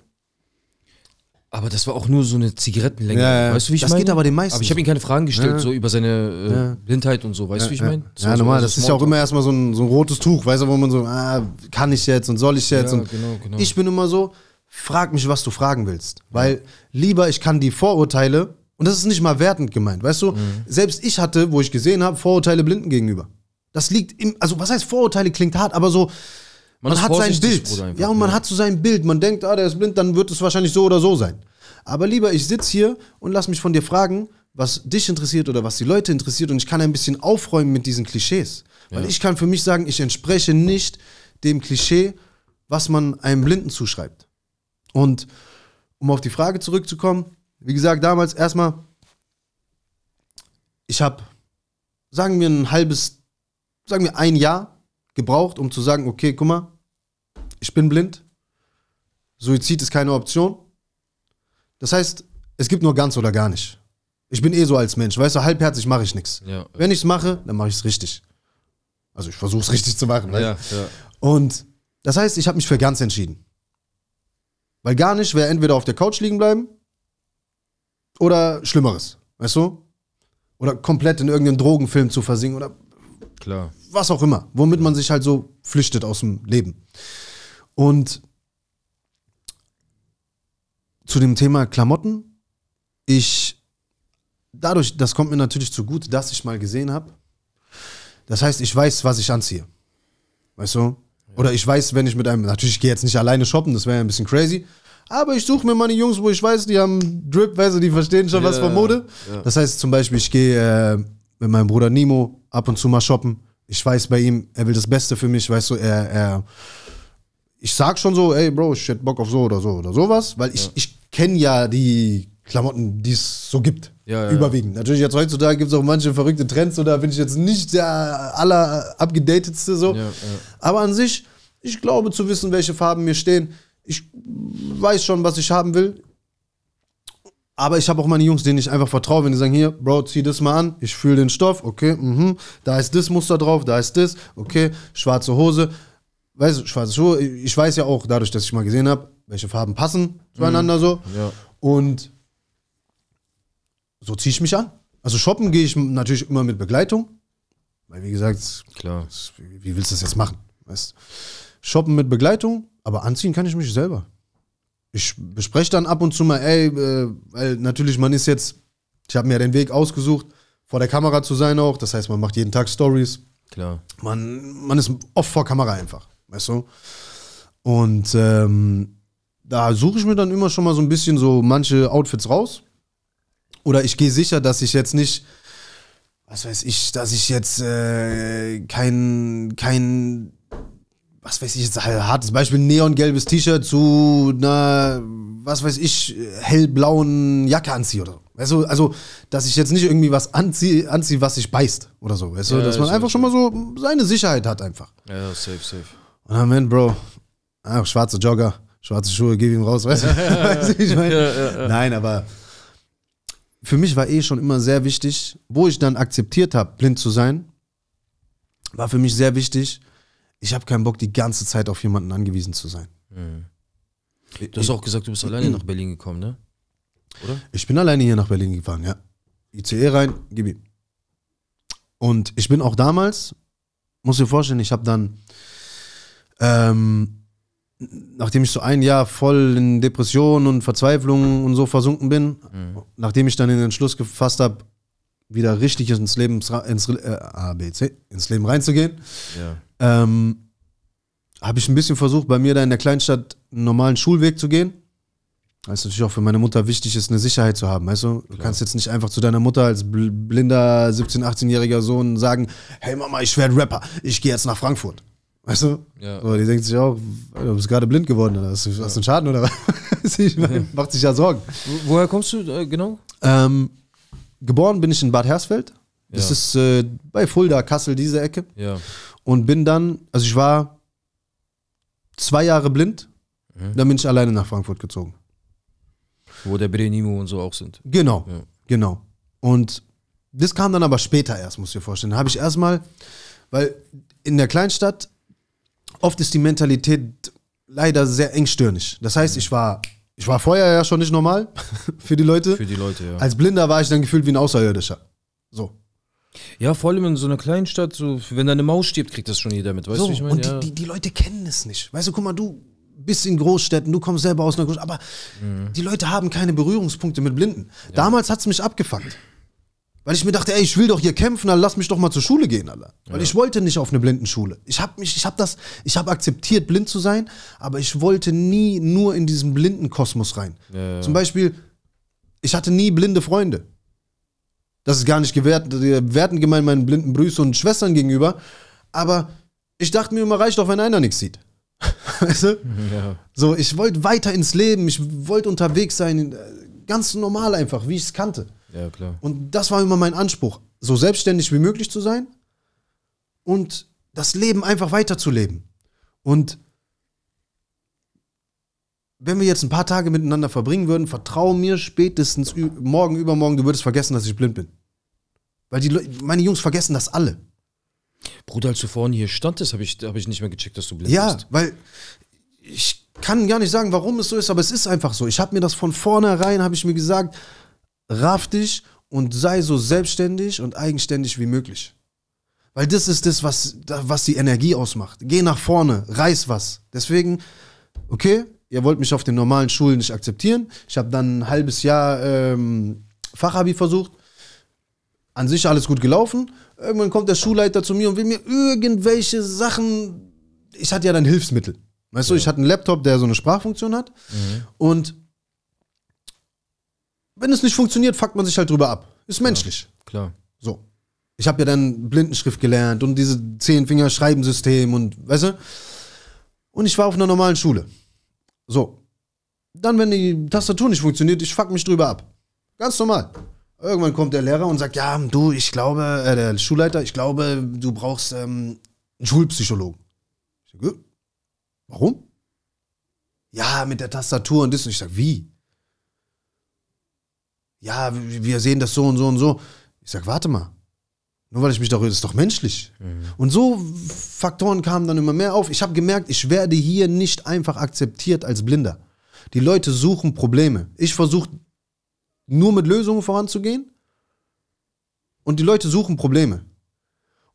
aber das war auch nur so eine Zigarettenlänge. Ja, weißt du, wie ich das meine? Das geht aber den meisten. Aber ich habe ihm keine Fragen gestellt, ja. so über seine äh, ja. Blindheit und so. Weißt du, wie ich meine? So, ja, normal. So das ist ja auch immer erstmal so ein, so ein rotes Tuch, weißt du, wo man so, ah, kann ich jetzt und soll ich jetzt? und genau, genau. Ich bin immer so, frag mich, was du fragen willst. Weil lieber ich kann die Vorurteile und das ist nicht mal wertend gemeint, weißt du? Mhm. Selbst ich hatte, wo ich gesehen habe, Vorurteile Blinden gegenüber. Das liegt im, also was heißt Vorurteile klingt hart, aber so, man, man hat sein Bild. Einfach, ja, und man ja. hat so sein Bild. Man denkt, ah, der ist blind, dann wird es wahrscheinlich so oder so sein. Aber lieber, ich sitze hier und lass mich von dir fragen, was dich interessiert oder was die Leute interessiert und ich kann ein bisschen aufräumen mit diesen Klischees. Weil ja. ich kann für mich sagen, ich entspreche nicht dem Klischee, was man einem Blinden zuschreibt. Und um auf die Frage zurückzukommen, wie gesagt, damals erstmal, ich habe, sagen wir ein halbes, sagen wir ein Jahr gebraucht, um zu sagen, okay, guck mal, ich bin blind, Suizid ist keine Option. Das heißt, es gibt nur ganz oder gar nicht. Ich bin eh so als Mensch, weißt du, halbherzig mache ich nichts. Ja. Wenn ich es mache, dann mache ich es richtig. Also ich versuche es richtig zu machen. Ne? Ja, ja. Und das heißt, ich habe mich für ganz entschieden. Weil gar nicht wäre entweder auf der Couch liegen bleiben oder Schlimmeres, weißt du? Oder komplett in irgendeinen Drogenfilm zu versinken oder Klar. was auch immer, womit man sich halt so flüchtet aus dem Leben. Und zu dem Thema Klamotten, ich, dadurch, das kommt mir natürlich zugute, dass ich mal gesehen habe. Das heißt, ich weiß, was ich anziehe. Weißt du? Oder ich weiß, wenn ich mit einem, natürlich, ich gehe jetzt nicht alleine shoppen, das wäre ja ein bisschen crazy, aber ich suche mir meine Jungs, wo ich weiß, die haben Drip, weißt du, die verstehen schon ja, was von Mode. Ja. Das heißt zum Beispiel, ich gehe äh, mit meinem Bruder Nemo ab und zu mal shoppen. Ich weiß bei ihm, er will das Beste für mich, weißt du, er, er ich sag schon so, ey Bro, ich hätte Bock auf so oder so oder sowas, weil ich, ja. ich kenne ja die Klamotten, die es so gibt. Ja, ja, überwiegend. Natürlich, jetzt heutzutage gibt es auch manche verrückte Trends oder bin ich jetzt nicht der aller abgedatedste so. Aber an sich, ich glaube zu wissen, welche Farben mir stehen ich weiß schon, was ich haben will. Aber ich habe auch meine Jungs, denen ich einfach vertraue, wenn die sagen, hier, Bro, zieh das mal an, ich fühle den Stoff, okay, mhm, da ist das Muster drauf, da ist das, okay, schwarze Hose, weißt du, schwarze Schuhe, ich weiß ja auch, dadurch, dass ich mal gesehen habe, welche Farben passen zueinander mhm. so. Ja. Und so ziehe ich mich an. Also shoppen gehe ich natürlich immer mit Begleitung, weil wie gesagt, Klar. wie willst du das jetzt machen? Weißt? Shoppen mit Begleitung, aber anziehen kann ich mich selber. Ich bespreche dann ab und zu mal, ey, äh, weil natürlich, man ist jetzt, ich habe mir ja den Weg ausgesucht, vor der Kamera zu sein auch. Das heißt, man macht jeden Tag Stories. Klar. Man, man ist oft vor Kamera einfach, weißt du? Und ähm, da suche ich mir dann immer schon mal so ein bisschen so manche Outfits raus. Oder ich gehe sicher, dass ich jetzt nicht, was weiß ich, dass ich jetzt äh, kein, kein weiß ich jetzt, hartes Beispiel, neongelbes T-Shirt zu einer, was weiß ich, hellblauen Jacke anziehe oder so. Weißt du, also, dass ich jetzt nicht irgendwie was anziehe, anziehe was sich beißt oder so. Weißt du, ja, dass man einfach schon mal so seine Sicherheit hat einfach. Ja, safe, safe. Und dann, man, Bro, ach, schwarze Jogger, schwarze Schuhe, gib ihm raus, weißt du, weißt du ich meine? Ja, Nein, aber für mich war eh schon immer sehr wichtig, wo ich dann akzeptiert habe, blind zu sein, war für mich sehr wichtig, ich habe keinen Bock, die ganze Zeit auf jemanden angewiesen zu sein. Mhm. Du hast auch gesagt, du bist alleine nach Berlin gekommen, ne? Oder? Ich bin alleine hier nach Berlin gefahren, ja. ICE rein, gib ihm. Und ich bin auch damals, muss dir vorstellen, ich habe dann, ähm, nachdem ich so ein Jahr voll in Depressionen und Verzweiflung und so versunken bin, mhm. nachdem ich dann den Entschluss gefasst habe, wieder richtig ins Leben, ins, äh, A, B, C, ins Leben reinzugehen, ja. ähm, habe ich ein bisschen versucht, bei mir da in der Kleinstadt einen normalen Schulweg zu gehen. Weil es natürlich auch für meine Mutter wichtig ist, eine Sicherheit zu haben. Weißt du, du Klar. kannst jetzt nicht einfach zu deiner Mutter als blinder 17-, 18-jähriger Sohn sagen: Hey Mama, ich werde Rapper, ich gehe jetzt nach Frankfurt. Weißt du? Ja. So, die denkt sich auch, du bist gerade blind geworden, oder hast, hast du einen Schaden oder was? ich meine, macht sich ja Sorgen. Woher kommst du äh, genau? Ähm, geboren bin ich in Bad Hersfeld. Das ja. ist äh, bei Fulda, Kassel, diese Ecke. Ja. Und bin dann, also ich war zwei Jahre blind, mhm. dann bin ich alleine nach Frankfurt gezogen. Wo der Brenimo und so auch sind. Genau, ja. genau. Und das kam dann aber später erst, muss ich dir vorstellen. Da Habe ich erstmal, weil in der Kleinstadt oft ist die Mentalität leider sehr engstirnig. Das heißt, mhm. ich war ich war vorher ja schon nicht normal für die Leute. Für die Leute, ja. Als Blinder war ich dann gefühlt wie ein Außerirdischer. So. Ja, vor allem in so einer kleinen Stadt, so, wenn deine Maus stirbt, kriegt das schon jeder mit, weißt so, du, ich meine? Und ja. die, die, Leute kennen es nicht. Weißt du, guck mal, du bist in Großstädten, du kommst selber aus einer Großstadt, aber mhm. die Leute haben keine Berührungspunkte mit Blinden. Ja. Damals hat es mich abgefuckt. Weil ich mir dachte, ey, ich will doch hier kämpfen, dann lass mich doch mal zur Schule gehen, Alter. Weil ja. ich wollte nicht auf eine Blindenschule. Ich habe mich, ich habe das, ich habe akzeptiert, blind zu sein, aber ich wollte nie nur in diesen blinden Kosmos rein. Ja. Zum Beispiel, ich hatte nie blinde Freunde. Das ist gar nicht gewährt, werten gemein meinen blinden Brüdern und Schwestern gegenüber. Aber ich dachte mir immer, reicht doch, wenn einer nichts sieht. weißt du? Ja. So, ich wollte weiter ins Leben, ich wollte unterwegs sein, ganz normal einfach, wie ich es kannte. Ja, klar. Und das war immer mein Anspruch, so selbstständig wie möglich zu sein und das Leben einfach weiterzuleben. Und wenn wir jetzt ein paar Tage miteinander verbringen würden, vertrau mir spätestens morgen, übermorgen, du würdest vergessen, dass ich blind bin. Weil die meine Jungs vergessen das alle. Bruder, als du vorhin hier standest, habe ich, hab ich nicht mehr gecheckt, dass du blind ja, bist. Ja, weil ich kann gar nicht sagen, warum es so ist, aber es ist einfach so. Ich habe mir das von vornherein, habe ich mir gesagt, raff dich und sei so selbstständig und eigenständig wie möglich. Weil das ist das, was, was die Energie ausmacht. Geh nach vorne, reiß was. Deswegen, okay, ihr wollt mich auf den normalen Schulen nicht akzeptieren. Ich habe dann ein halbes Jahr ähm, Fachabi versucht. An sich alles gut gelaufen. Irgendwann kommt der Schulleiter zu mir und will mir irgendwelche Sachen. Ich hatte ja dann Hilfsmittel. Weißt ja. du, ich hatte einen Laptop, der so eine Sprachfunktion hat. Mhm. Und wenn es nicht funktioniert, fuckt man sich halt drüber ab. Ist menschlich. Ja, klar. So. Ich habe ja dann Blindenschrift gelernt und diese Zehn-Finger-Schreibensystem und, weißt du? Und ich war auf einer normalen Schule. So. Dann, wenn die Tastatur nicht funktioniert, ich fuck mich drüber ab. Ganz normal. Irgendwann kommt der Lehrer und sagt, ja, du, ich glaube, äh, der Schulleiter, ich glaube, du brauchst ähm, einen Schulpsychologen. Ich sage, warum? Ja, mit der Tastatur und das. Und ich sage, wie? ja, wir sehen das so und so und so. Ich sag, warte mal. Nur weil ich mich darüber, das ist doch menschlich. Mhm. Und so Faktoren kamen dann immer mehr auf. Ich habe gemerkt, ich werde hier nicht einfach akzeptiert als Blinder. Die Leute suchen Probleme. Ich versuche nur mit Lösungen voranzugehen. Und die Leute suchen Probleme.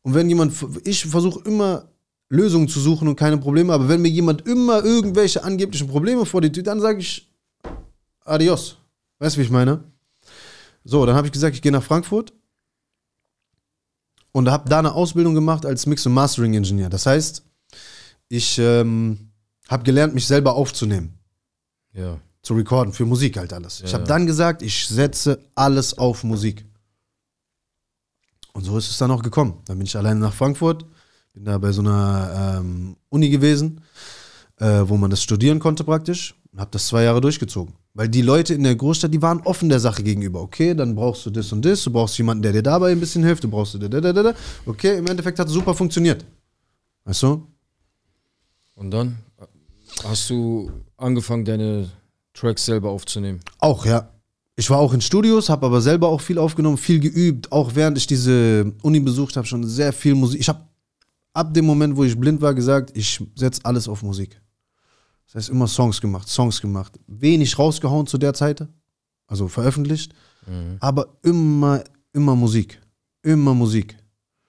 Und wenn jemand, ich versuche immer Lösungen zu suchen und keine Probleme, aber wenn mir jemand immer irgendwelche angeblichen Probleme vor die Tür, dann sage ich, adios. Weißt du, wie ich meine? So, dann habe ich gesagt, ich gehe nach Frankfurt und habe da eine Ausbildung gemacht als Mix- und Mastering-Ingenieur. Das heißt, ich ähm, habe gelernt, mich selber aufzunehmen. Ja. Zu recorden, für Musik halt alles. Ja, ich habe ja. dann gesagt, ich setze alles auf Musik. Und so ist es dann auch gekommen. Dann bin ich alleine nach Frankfurt, bin da bei so einer ähm, Uni gewesen, äh, wo man das studieren konnte praktisch und habe das zwei Jahre durchgezogen. Weil die Leute in der Großstadt, die waren offen der Sache gegenüber. Okay, dann brauchst du das und das, du brauchst jemanden, der dir dabei ein bisschen hilft, du brauchst du da, da, da, da. Okay, im Endeffekt hat es super funktioniert. Weißt du? Und dann hast du angefangen, deine Tracks selber aufzunehmen? Auch, ja. Ich war auch in Studios, habe aber selber auch viel aufgenommen, viel geübt. Auch während ich diese Uni besucht habe, schon sehr viel Musik. Ich habe ab dem Moment, wo ich blind war, gesagt, ich setze alles auf Musik. Das heißt, immer Songs gemacht, Songs gemacht. Wenig rausgehauen zu der Zeit, also veröffentlicht, mhm. aber immer, immer Musik. Immer Musik.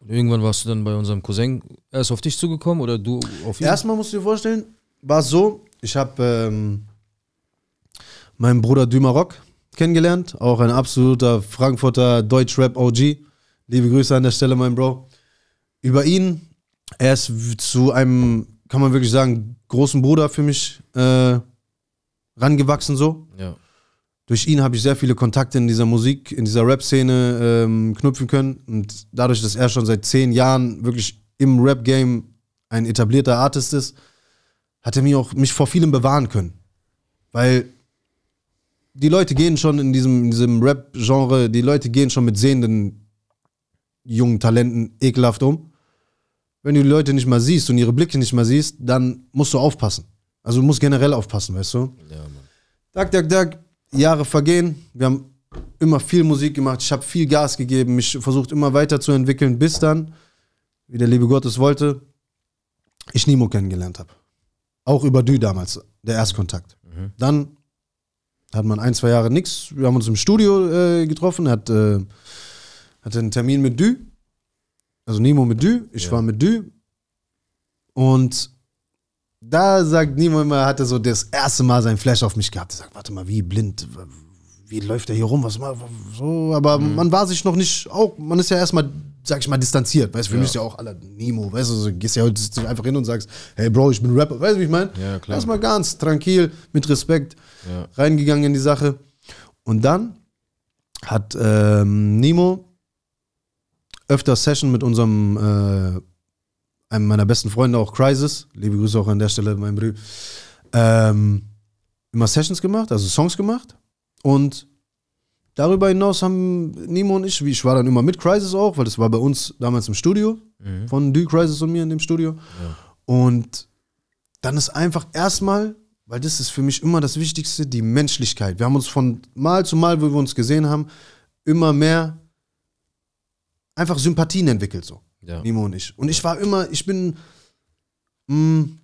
Und irgendwann warst du dann bei unserem Cousin erst auf dich zugekommen oder du auf ihn? Erstmal musst du dir vorstellen, war es so, ich habe ähm, meinen Bruder Dümarok kennengelernt, auch ein absoluter Frankfurter Deutschrap-OG. Liebe Grüße an der Stelle, mein Bro. Über ihn, er ist zu einem kann man wirklich sagen, großen Bruder für mich äh, rangewachsen so. Ja. Durch ihn habe ich sehr viele Kontakte in dieser Musik, in dieser Rap-Szene ähm, knüpfen können. Und dadurch, dass er schon seit zehn Jahren wirklich im Rap-Game ein etablierter Artist ist, hat er mich auch mich vor vielem bewahren können. Weil die Leute gehen schon in diesem, in diesem Rap-Genre, die Leute gehen schon mit sehenden jungen Talenten ekelhaft um wenn du die Leute nicht mal siehst und ihre Blicke nicht mal siehst, dann musst du aufpassen. Also du musst generell aufpassen, weißt du? Ja, Mann. Dag, dag, dag. Jahre vergehen. Wir haben immer viel Musik gemacht. Ich habe viel Gas gegeben, mich versucht immer weiterzuentwickeln, bis dann, wie der liebe Gott es wollte, ich Nimo kennengelernt habe. Auch über Dü damals, der Erstkontakt. Mhm. Dann hat man ein, zwei Jahre nichts. Wir haben uns im Studio äh, getroffen, hat, äh, hatte einen Termin mit Dü. Also Nemo mit Medü, ich ja. war Medü. Und da sagt Nemo immer, hat er so das erste Mal seinen Flash auf mich gehabt. Er sagt, warte mal, wie blind, wie läuft er hier rum, was mal so. Aber mhm. man war sich noch nicht, auch, man ist ja erstmal, sag ich mal, distanziert. Weißt du, für ja. mich ist ja auch aller Nemo, weißt du, so, gehst ja heute einfach hin und sagst, hey Bro, ich bin Rapper, weißt du, wie ich meine? Ja, klar. Erstmal ganz tranquil, mit Respekt ja. reingegangen in die Sache. Und dann hat ähm, Nemo öfter Session mit unserem, äh, einem meiner besten Freunde, auch Crisis. Liebe Grüße auch an der Stelle, mein Brü. Ähm, immer Sessions gemacht, also Songs gemacht. Und darüber hinaus haben Nimo und ich, wie ich war dann immer mit Crisis auch, weil das war bei uns damals im Studio, mhm. von Du Crisis und mir in dem Studio. Ja. Und dann ist einfach erstmal, weil das ist für mich immer das Wichtigste, die Menschlichkeit. Wir haben uns von Mal zu Mal, wo wir uns gesehen haben, immer mehr einfach Sympathien entwickelt, so. Ja. Mimo und ich. Und ich war immer, ich bin, mh, mm,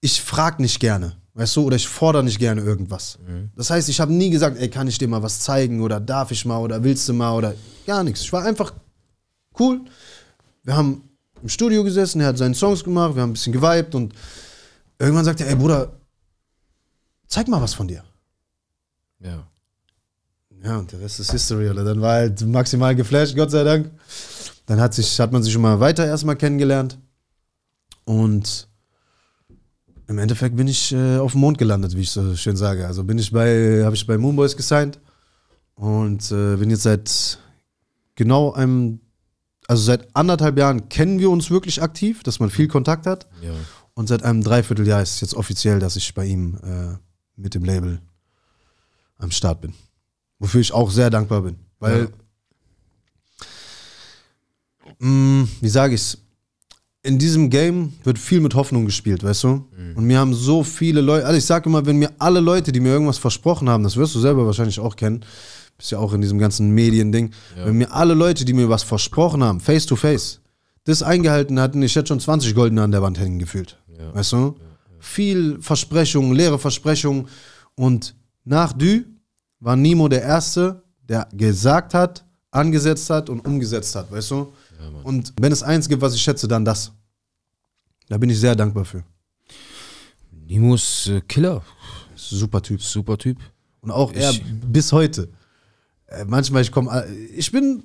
ich frag nicht gerne, weißt du, oder ich fordere nicht gerne irgendwas. Mhm. Das heißt, ich habe nie gesagt, ey, kann ich dir mal was zeigen oder darf ich mal oder willst du mal oder gar nichts. Ich war einfach cool. Wir haben im Studio gesessen, er hat seine Songs gemacht, wir haben ein bisschen geweibt und irgendwann sagt er, ey Bruder, zeig mal was von dir. Ja. Ja, und der Rest ist History, oder? Dann war halt maximal geflasht, Gott sei Dank. Dann hat, sich, hat man sich schon mal weiter erstmal kennengelernt. Und im Endeffekt bin ich äh, auf dem Mond gelandet, wie ich so schön sage. Also bin ich bei, habe ich bei Moonboys gesigned und äh, bin jetzt seit genau einem, also seit anderthalb Jahren kennen wir uns wirklich aktiv, dass man viel Kontakt hat. Ja. Und seit einem Dreivierteljahr ist es jetzt offiziell, dass ich bei ihm äh, mit dem Label am Start bin. Wofür ich auch sehr dankbar bin. Weil, ja. mh, mm, wie sage ich es, In diesem Game wird viel mit Hoffnung gespielt, weißt du? Mhm. Und mir haben so viele Leute, also ich sage immer, wenn mir alle Leute, die mir irgendwas versprochen haben, das wirst du selber wahrscheinlich auch kennen, bist ja auch in diesem ganzen Mediending, ja. wenn mir alle Leute, die mir was versprochen haben, face to face, das eingehalten hatten, ich hätte schon 20 Goldene an der Wand hängen gefühlt. Ja. Weißt du? Ja, Viel Versprechungen, leere Versprechungen und nach Dü war Nemo der Erste, der gesagt hat, angesetzt hat und umgesetzt hat, weißt du? Ja, und wenn es eins gibt, was ich schätze, dann das. Da bin ich sehr dankbar für. Nemo ist äh, Killer. Super Typ. Super Typ. Und auch er bis heute. Äh, manchmal, ich komme, äh, ich bin,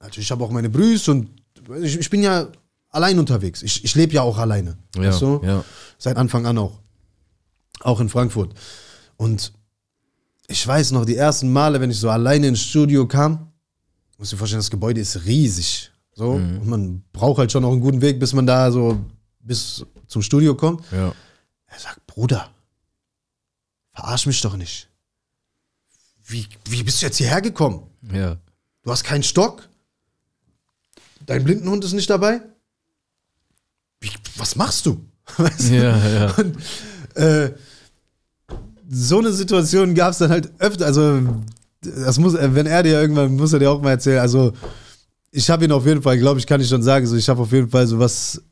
natürlich, ich habe auch meine Brüste und ich, ich, bin ja allein unterwegs. Ich, ich lebe ja auch alleine. Ja, weißt du? ja. Seit Anfang an auch. Auch in Frankfurt. Und ich weiß noch, die ersten Male, wenn ich so alleine ins Studio kam, muss ich mir vorstellen, das Gebäude ist riesig. So, mhm. und man braucht halt schon noch einen guten Weg, bis man da so bis zum Studio kommt. Ja. Er sagt, Bruder, verarsch mich doch nicht. Wie, wie bist du jetzt hierher gekommen? Ja. Du hast keinen Stock? Dein Blindenhund ist nicht dabei? Wie, was machst du? Weißt du? Ja, ja. Und, äh, so eine Situation gab es dann halt öfter. Also, das muss, äh, wenn er dir irgendwann, muss er dir auch mal erzählen. Also, ich habe ihn auf jeden Fall, glaube ich, kann ich schon sagen, so, ich habe auf jeden Fall sowas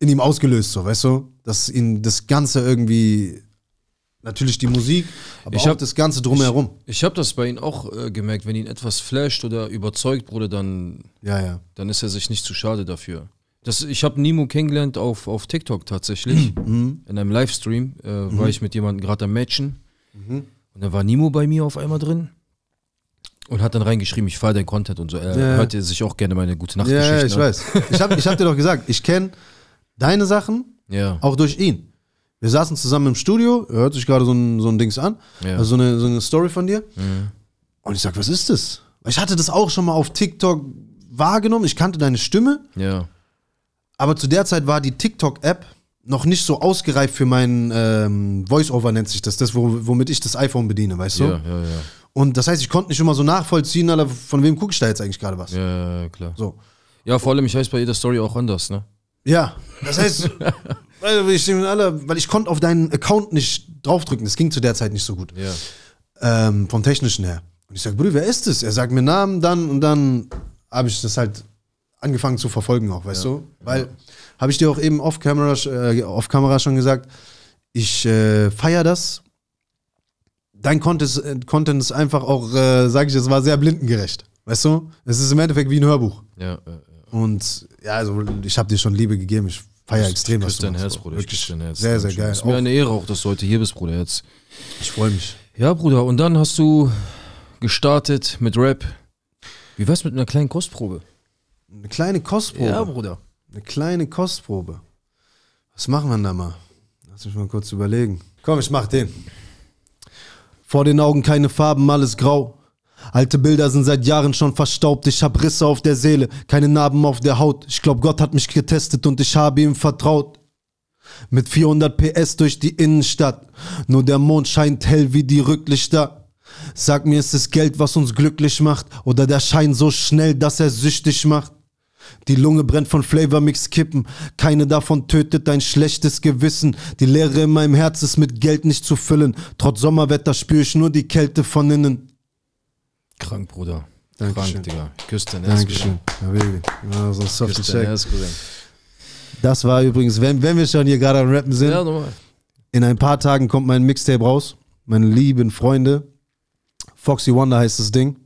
in ihm ausgelöst, so, weißt du? Dass ihn das Ganze irgendwie Natürlich die Musik, aber ich hab, auch das Ganze drumherum. Ich, ich habe das bei ihm auch äh, gemerkt, wenn ihn etwas flasht oder überzeugt, wurde, dann, ja, ja. dann ist er sich nicht zu schade dafür. Das, ich habe Nimo kennengelernt auf, auf TikTok tatsächlich. Mhm. In einem Livestream äh, mhm. war ich mit jemandem gerade am Matchen. Mhm. Und da war Nimo bei mir auf einmal drin und hat dann reingeschrieben, ich fahre deinen Content und so. Er ja. hört sich auch gerne meine gute nacht Ja, ich weiß. Ich habe ich hab dir doch gesagt, ich kenne deine Sachen ja. auch durch ihn. Wir saßen zusammen im Studio, er hört sich gerade so ein, so ein Dings an, ja. also so eine, so eine Story von dir. Mhm. Und ich sag, was ist das? Ich hatte das auch schon mal auf TikTok wahrgenommen, ich kannte deine Stimme. Ja. Aber zu der Zeit war die TikTok-App noch nicht so ausgereift für meinen ähm, Voice-Over, nennt sich das, das womit ich das iPhone bediene, weißt du? Ja, ja, ja. Und das heißt, ich konnte nicht immer so nachvollziehen, Alter, von wem gucke ich da jetzt eigentlich gerade was? Ja, ja, klar. So. Ja, vor allem, ich weiß bei jeder Story auch anders, ne? Ja, das heißt, weil ich, weil ich konnte auf deinen Account nicht draufdrücken, das ging zu der Zeit nicht so gut. Ja. Ähm, vom Technischen her. Und ich sage, Brü, wer ist das? Er sagt mir Namen dann und dann habe ich das halt angefangen zu verfolgen auch, weißt ja. du? Weil, ja. habe ich dir auch eben off Kamera, äh, off -Camera schon gesagt, ich äh, feiere das. Dein Content, äh, Content ist einfach auch, äh, sage ich es war sehr blindengerecht. Weißt du? Es ist im Endeffekt wie ein Hörbuch. Ja, Und ja, also ich habe dir schon Liebe gegeben. Ich feiere extrem, ich was du dein Herz, Bruder. Wirklich dein Herz. Sehr, sehr geil. Es ist mir eine Ehre auch, dass du heute hier bist, Bruder. Jetzt. Ich freue mich. Ja, Bruder. Und dann hast du gestartet mit Rap. Wie wär's mit einer kleinen Kostprobe? Eine kleine Kostprobe. Ja, Bruder. Eine kleine Kostprobe. Was machen wir denn da mal? Lass mich mal kurz überlegen. Komm, ich mach den. Vor den Augen keine Farben, alles grau. Alte Bilder sind seit Jahren schon verstaubt. Ich hab Risse auf der Seele, keine Narben auf der Haut. Ich glaub, Gott hat mich getestet und ich habe ihm vertraut. Mit 400 PS durch die Innenstadt. Nur der Mond scheint hell wie die Rücklichter. Sag mir, ist es Geld, was uns glücklich macht? Oder der Schein so schnell, dass er süchtig macht? Die Lunge brennt von Flavormix kippen. Keine davon tötet dein schlechtes Gewissen. Die Leere in meinem Herz ist mit Geld nicht zu füllen. Trotz Sommerwetter spüre ich nur die Kälte von innen. Krank, Bruder. Dankeschön. Krank, Digga. Küss dein Dankeschön. Ja, so soft Küss dein Das war übrigens, wenn, wenn wir schon hier gerade am Rappen sind. Ja, nochmal. In ein paar Tagen kommt mein Mixtape raus. Meine lieben Freunde. Foxy Wonder heißt das Ding.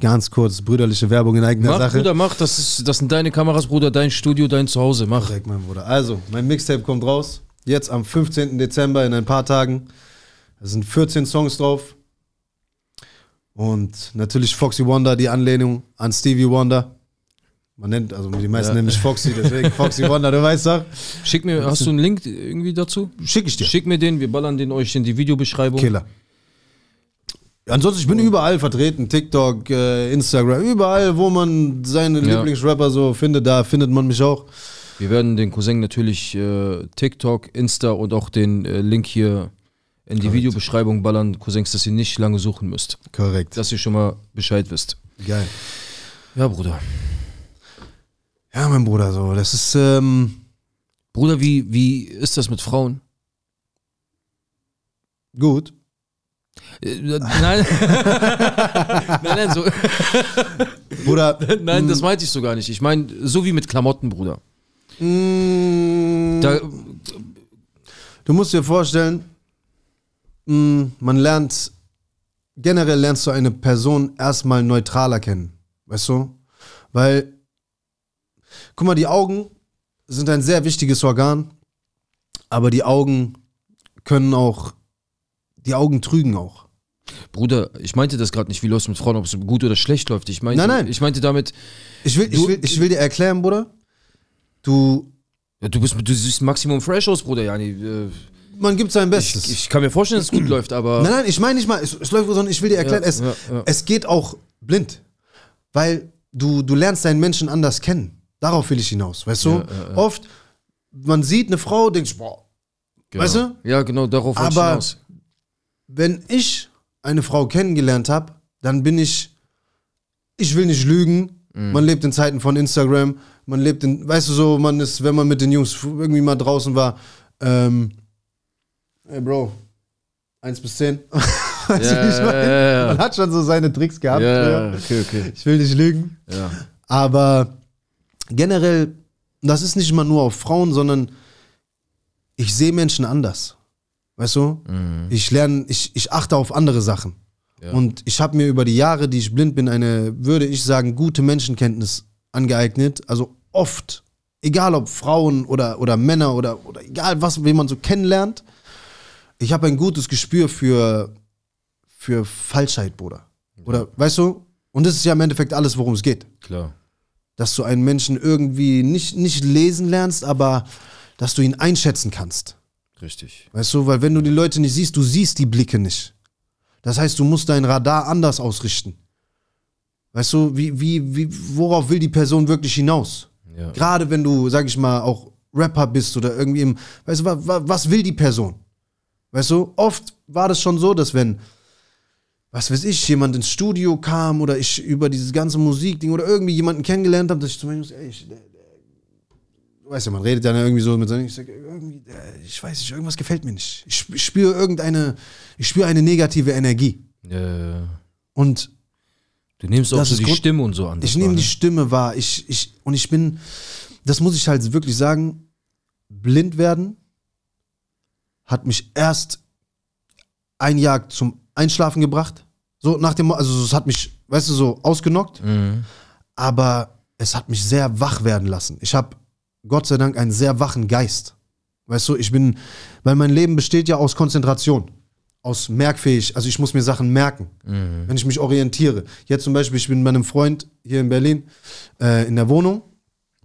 Ganz kurz, brüderliche Werbung in eigener mach, Sache. Bruder, mach, das, ist, das sind deine Kameras, Bruder, dein Studio, dein Zuhause, mach. Korrekt, mein Bruder. Also, mein Mixtape kommt raus, jetzt am 15. Dezember, in ein paar Tagen. Es sind 14 Songs drauf. Und natürlich Foxy Wonder, die Anlehnung an Stevie Wonder. Man nennt, also die meisten ja. nennen mich Foxy, deswegen Foxy Wonder, du weißt doch. Schick mir, hast du einen Link irgendwie dazu? Schick ich dir. Schick mir den, wir ballern den euch in die Videobeschreibung. Killer ansonsten, ich bin überall vertreten. TikTok, äh, Instagram, überall, wo man seine ja. Lieblingsrapper so findet, da findet man mich auch. Wir werden den Cousin natürlich äh, TikTok, Insta und auch den äh, Link hier in die Korrekt. Videobeschreibung ballern, Cousins, dass ihr nicht lange suchen müsst. Korrekt. Dass ihr schon mal Bescheid wisst. Geil. Ja, Bruder. Ja, mein Bruder, so, das ist. Ähm Bruder, wie, wie ist das mit Frauen? Gut. Äh, nein. nein, nein, so. Bruder. nein, das mm. meinte ich so gar nicht. Ich meine, so wie mit Klamotten, Bruder. Mm, da, du musst dir vorstellen, mm, man lernt, generell lernst du eine Person erstmal neutraler kennen. Weißt du? Weil, guck mal, die Augen sind ein sehr wichtiges Organ, aber die Augen können auch, die Augen trügen auch. Bruder, ich meinte das gerade nicht, wie läuft es mit Frauen, ob es gut oder schlecht läuft. Ich meinte, nein, nein. Ich meinte damit. Ich will, du, ich will, ich will dir erklären, Bruder. Du. Ja, du, bist, du siehst Maximum Fresh aus, Bruder, Jani. Äh, man gibt sein Bestes. Ich, ich, kann mir vorstellen, dass es gut läuft, aber. Nein, nein, ich meine nicht mal, es, es, läuft, sondern ich will dir erklären, ja, es, ja, es geht auch blind. Weil du, du lernst deinen Menschen anders kennen. Darauf will ich hinaus, weißt du? Oft, man sieht eine Frau, denkt, boah. Genau. Weißt du? Ja, genau, darauf will ich hinaus. Aber Wenn ich eine Frau kennengelernt habe, dann bin ich, ich will nicht lügen. Mhm. Man lebt in Zeiten von Instagram, man lebt in, weißt du so, man ist, wenn man mit den Jungs irgendwie mal draußen war, ähm, ey Bro, 1 bis zehn. weißt yeah, du, ich meine? Yeah, yeah. Man hat schon so seine Tricks gehabt. Ja, okay, okay. Ich will nicht lügen. Ja. Aber generell, das ist nicht mal nur auf Frauen, sondern ich sehe Menschen anders. Weißt du? Mhm. Ich lerne, ich, ich achte auf andere Sachen. Ja. Und ich habe mir über die Jahre, die ich blind bin, eine, würde ich sagen, gute Menschenkenntnis angeeignet. Also oft, egal ob Frauen oder, oder Männer oder, oder egal was, wen man so kennenlernt, ich habe ein gutes Gespür für, für Falschheit, Bruder. Oder weißt du? Und das ist ja im Endeffekt alles, worum es geht. Klar. Dass du einen Menschen irgendwie nicht, nicht lesen lernst, aber dass du ihn einschätzen kannst. Richtig. Weißt du, weil wenn du die Leute nicht siehst, du siehst die Blicke nicht. Das heißt, du musst dein Radar anders ausrichten. Weißt du, wie, wie, wie, worauf will die Person wirklich hinaus? Ja. Gerade wenn du, sag ich mal, auch Rapper bist oder irgendwie im, weißt du, wa, wa, was will die Person? Weißt du, oft war das schon so, dass wenn, was weiß ich, jemand ins Studio kam oder ich über dieses ganze Musikding oder irgendwie jemanden kennengelernt habe, dass ich zum Beispiel, ey, ich, weißt du, man redet dann irgendwie so mit so, ich sag, irgendwie, äh, ich weiß nicht, irgendwas gefällt mir nicht. Ich spüre irgendeine, ich spüre eine negative Energie. Ja. und du nimmst auch so die Grund, Stimme und so an. Ich nehme die ne? Stimme wahr. Ich, ich, und ich bin, das muss ich halt wirklich sagen, blind werden hat mich erst ein Jahr zum Einschlafen gebracht. So nach dem, also es hat mich, weißt du, so ausgenockt. Mhm. Aber es hat mich sehr wach werden lassen. Ich habe Gott sei Dank einen sehr wachen Geist. Weißt du, ich bin, weil mein Leben besteht ja aus Konzentration, aus merkfähig, also ich muss mir Sachen merken, mhm. wenn ich mich orientiere. Jetzt zum Beispiel, ich bin mit meinem Freund hier in Berlin äh, in der Wohnung.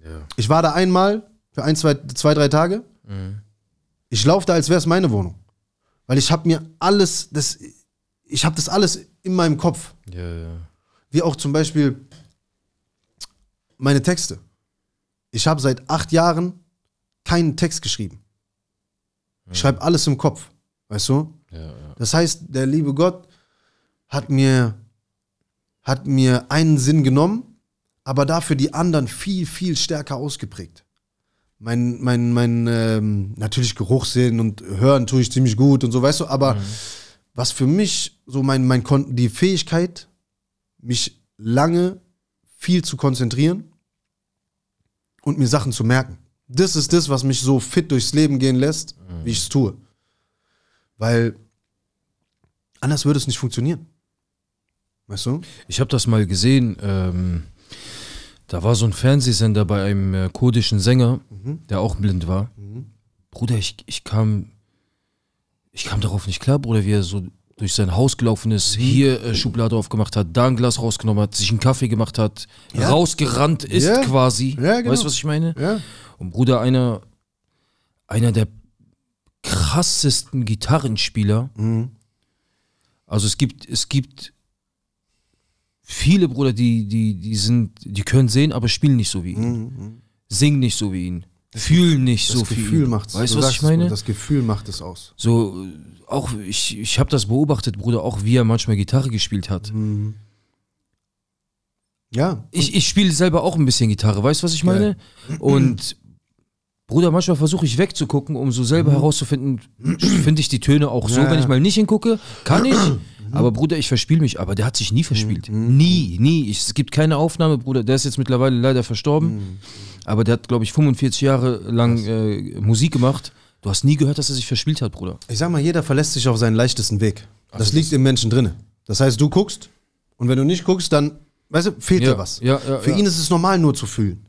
Ja. Ich war da einmal für ein, zwei, zwei drei Tage. Mhm. Ich laufe da, als wäre es meine Wohnung. Weil ich habe mir alles, das, ich habe das alles in meinem Kopf. Ja, ja. Wie auch zum Beispiel meine Texte. Ich habe seit acht Jahren keinen Text geschrieben. Ich schreibe alles im Kopf, weißt du? Ja, ja. Das heißt, der liebe Gott hat mir, hat mir einen Sinn genommen, aber dafür die anderen viel, viel stärker ausgeprägt. Mein, mein, mein, ähm, natürlich Geruchssinn und Hören tue ich ziemlich gut und so, weißt du, aber mhm. was für mich so mein, mein, die Fähigkeit, mich lange viel zu konzentrieren, und mir Sachen zu merken. Das ist das, was mich so fit durchs Leben gehen lässt, mhm. wie ich es tue. Weil anders würde es nicht funktionieren. Weißt du? Ich habe das mal gesehen. Ähm, da war so ein Fernsehsender bei einem äh, kurdischen Sänger, mhm. der auch blind war. Mhm. Bruder, ich, ich kam ich kam darauf nicht klar, Bruder, wie er so durch sein Haus gelaufen ist, mhm. hier äh, Schublade aufgemacht hat, da ein Glas rausgenommen hat, sich einen Kaffee gemacht hat, ja. rausgerannt ist ja. quasi. Ja, genau. Weißt du, was ich meine? Und Bruder, einer, einer der krassesten Gitarrenspieler. Mhm. Also es gibt, es gibt viele Bruder, die, die, die sind, die können sehen, aber spielen nicht so wie ihn. Mhm. mhm. Singen nicht so wie ihn fühlen nicht das so Gefühl viel. Gefühl macht's. Weißt du, was ich meine? Das Gefühl macht es aus. So, auch ich, ich habe das beobachtet, Bruder, auch wie er manchmal Gitarre gespielt hat. Mhm. Ja. Ich, ich spiele selber auch ein bisschen Gitarre, weißt du, was ich meine? Ja. Und Bruder, manchmal versuche ich wegzugucken, um so selber mhm. herauszufinden, finde ich die Töne auch so, wenn ich mal nicht hingucke, kann ich. Aber Bruder, ich verspiele mich, aber der hat sich nie verspielt. Mhm. Nie, nie. Ich, es gibt keine Aufnahme, Bruder, der ist jetzt mittlerweile leider verstorben. Mhm aber der hat, glaube ich, 45 Jahre lang äh, Musik gemacht. Du hast nie gehört, dass er sich verspielt hat, Bruder. Ich sag mal, jeder verlässt sich auf seinen leichtesten Weg. das also liegt im Menschen drin. Das heißt, du guckst und wenn du nicht guckst, dann, weißt du, fehlt ja, dir was. Ja, ja, für ihn ist es normal, nur zu fühlen.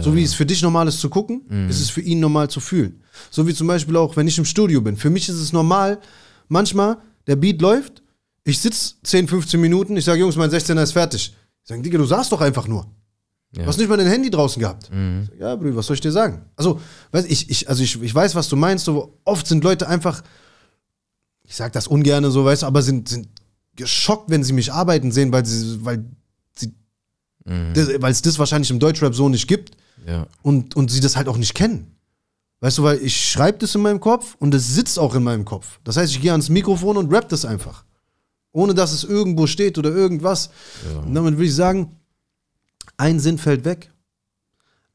so wie es für dich normal ist zu gucken, mhm. ist es für ihn normal zu fühlen. So wie zum Beispiel auch, wenn ich im Studio bin. Für mich ist es normal, manchmal, der Beat läuft, ich sitze 10, 15 Minuten, ich sage, Jungs, mein 16er ist fertig. Ich sage, Digga, du saßt doch einfach nur. Ja. Du hast nicht mal dein Handy draußen gehabt. Mhm. Ja, Brü, was soll ich dir sagen? Also, weiß ich, ich, also ich, ich weiß, was du meinst. So, oft sind Leute einfach, ich sag das ungerne so, weißt du, aber sind, sind geschockt, wenn sie mich arbeiten sehen, weil sie, weil sie, mhm. weil es das wahrscheinlich im Deutschrap so nicht gibt. Ja. Und, und sie das halt auch nicht kennen. Weißt du, weil ich schreibe das in meinem Kopf und es sitzt auch in meinem Kopf. Das heißt, ich gehe ans Mikrofon und rap das einfach. Ohne dass es irgendwo steht oder irgendwas. Ja. Und damit will ich sagen, ein Sinn fällt weg,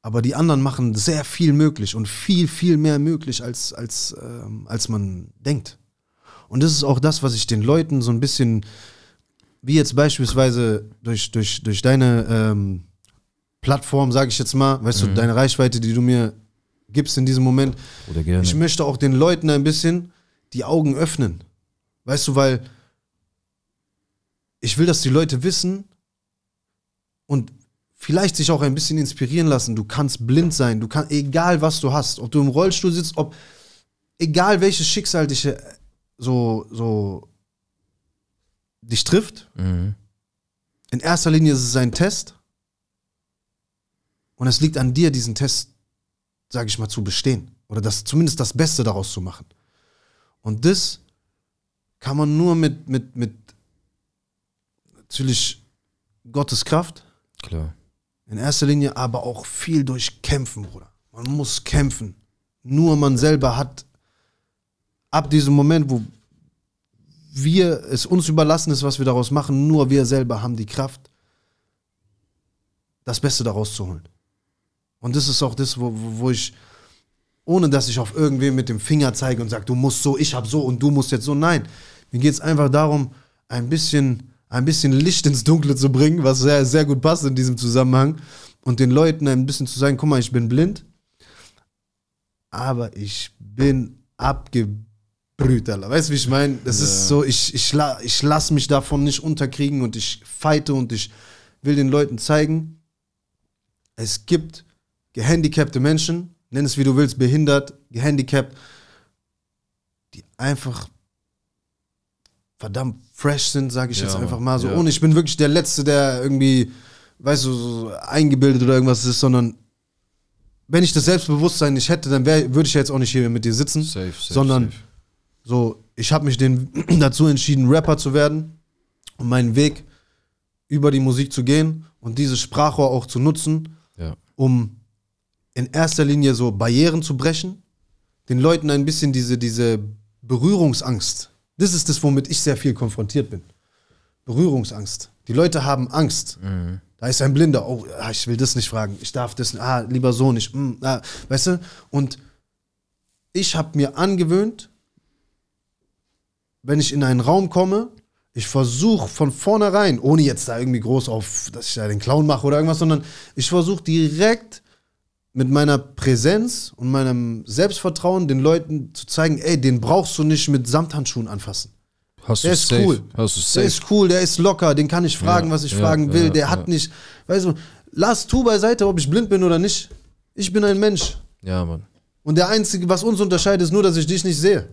aber die anderen machen sehr viel möglich und viel, viel mehr möglich, als, als, ähm, als man denkt. Und das ist auch das, was ich den Leuten so ein bisschen, wie jetzt beispielsweise durch, durch, durch deine ähm, Plattform, sage ich jetzt mal, weißt mhm. du, deine Reichweite, die du mir gibst in diesem Moment. Oder gerne. Ich möchte auch den Leuten ein bisschen die Augen öffnen. Weißt du, weil ich will, dass die Leute wissen und vielleicht sich auch ein bisschen inspirieren lassen. Du kannst blind sein, du kannst, egal was du hast, ob du im Rollstuhl sitzt, ob, egal welches Schicksal dich äh, so, so, dich trifft. Mhm. In erster Linie ist es ein Test. Und es liegt an dir, diesen Test, sage ich mal, zu bestehen. Oder das, zumindest das Beste daraus zu machen. Und das kann man nur mit, mit, mit natürlich Gottes Kraft. Klar. In erster Linie aber auch viel durch Kämpfen, Bruder. Man muss kämpfen. Nur man selber hat ab diesem Moment, wo wir es uns überlassen ist, was wir daraus machen, nur wir selber haben die Kraft, das Beste daraus zu holen. Und das ist auch das, wo, wo ich, ohne dass ich auf irgendwen mit dem Finger zeige und sage, du musst so, ich hab so und du musst jetzt so. Nein, mir geht es einfach darum, ein bisschen ein bisschen Licht ins Dunkle zu bringen, was sehr, sehr gut passt in diesem Zusammenhang. Und den Leuten ein bisschen zu sagen, guck mal, ich bin blind, aber ich bin abgebrüht, Alter. Weißt du, wie ich meine? Das ja. ist so, ich, ich, ich lasse mich davon nicht unterkriegen und ich fighte und ich will den Leuten zeigen, es gibt gehandicapte Menschen, nenn es wie du willst, behindert, gehandicapt, die einfach verdammt fresh sind, sage ich ja, jetzt einfach mal so. Ja. Ohne, ich bin wirklich der Letzte, der irgendwie, weißt du, so eingebildet oder irgendwas ist, sondern wenn ich das Selbstbewusstsein nicht hätte, dann würde ich jetzt auch nicht hier mit dir sitzen, safe, safe, sondern safe. so, ich habe mich den, dazu entschieden, Rapper zu werden und meinen Weg über die Musik zu gehen und dieses Sprachrohr auch zu nutzen, ja. um in erster Linie so Barrieren zu brechen, den Leuten ein bisschen diese, diese Berührungsangst das ist das, womit ich sehr viel konfrontiert bin. Berührungsangst. Die Leute haben Angst. Mhm. Da ist ein Blinder. Oh, ah, ich will das nicht fragen. Ich darf das nicht. Ah, lieber so nicht. Hm, ah, weißt du? Und ich habe mir angewöhnt, wenn ich in einen Raum komme, ich versuche von vornherein, ohne jetzt da irgendwie groß auf, dass ich da den Clown mache oder irgendwas, sondern ich versuche direkt mit meiner Präsenz und meinem Selbstvertrauen den Leuten zu zeigen, ey, den brauchst du nicht mit Samthandschuhen anfassen. Hast der ist safe. cool. Hast safe. Der ist cool, der ist locker, den kann ich fragen, ja, was ich ja, fragen will. Ja, der hat nicht, weißt du, lass tu beiseite, ob ich blind bin oder nicht. Ich bin ein Mensch. Ja, Mann. Und der Einzige, was uns unterscheidet, ist nur, dass ich dich nicht sehe.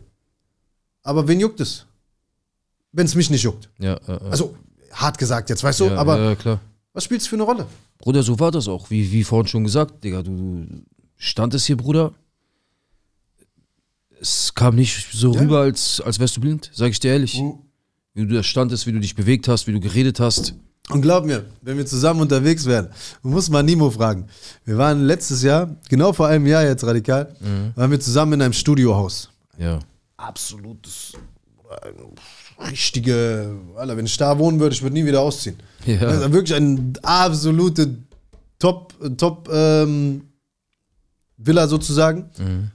Aber wen juckt es? Wenn es mich nicht juckt. Ja, Also, hart gesagt jetzt, weißt du? Aber Ja, klar. Was spielt es für eine Rolle? Bruder, so war das auch. Wie, wie vorhin schon gesagt, Digga, du standest hier, Bruder. Es kam nicht so ja. rüber, als, als wärst du blind, sag ich dir ehrlich. Mhm. Wie du da standest, wie du dich bewegt hast, wie du geredet hast. Und glaub mir, wenn wir zusammen unterwegs wären, muss man Nimo fragen. Wir waren letztes Jahr, genau vor einem Jahr jetzt radikal, mhm. waren wir zusammen in einem Studiohaus. Ja. Absolutes richtige, Alter, wenn ich da wohnen würde, ich würde nie wieder ausziehen. Ja. Also wirklich eine absolute Top, Top ähm, Villa sozusagen. Mhm.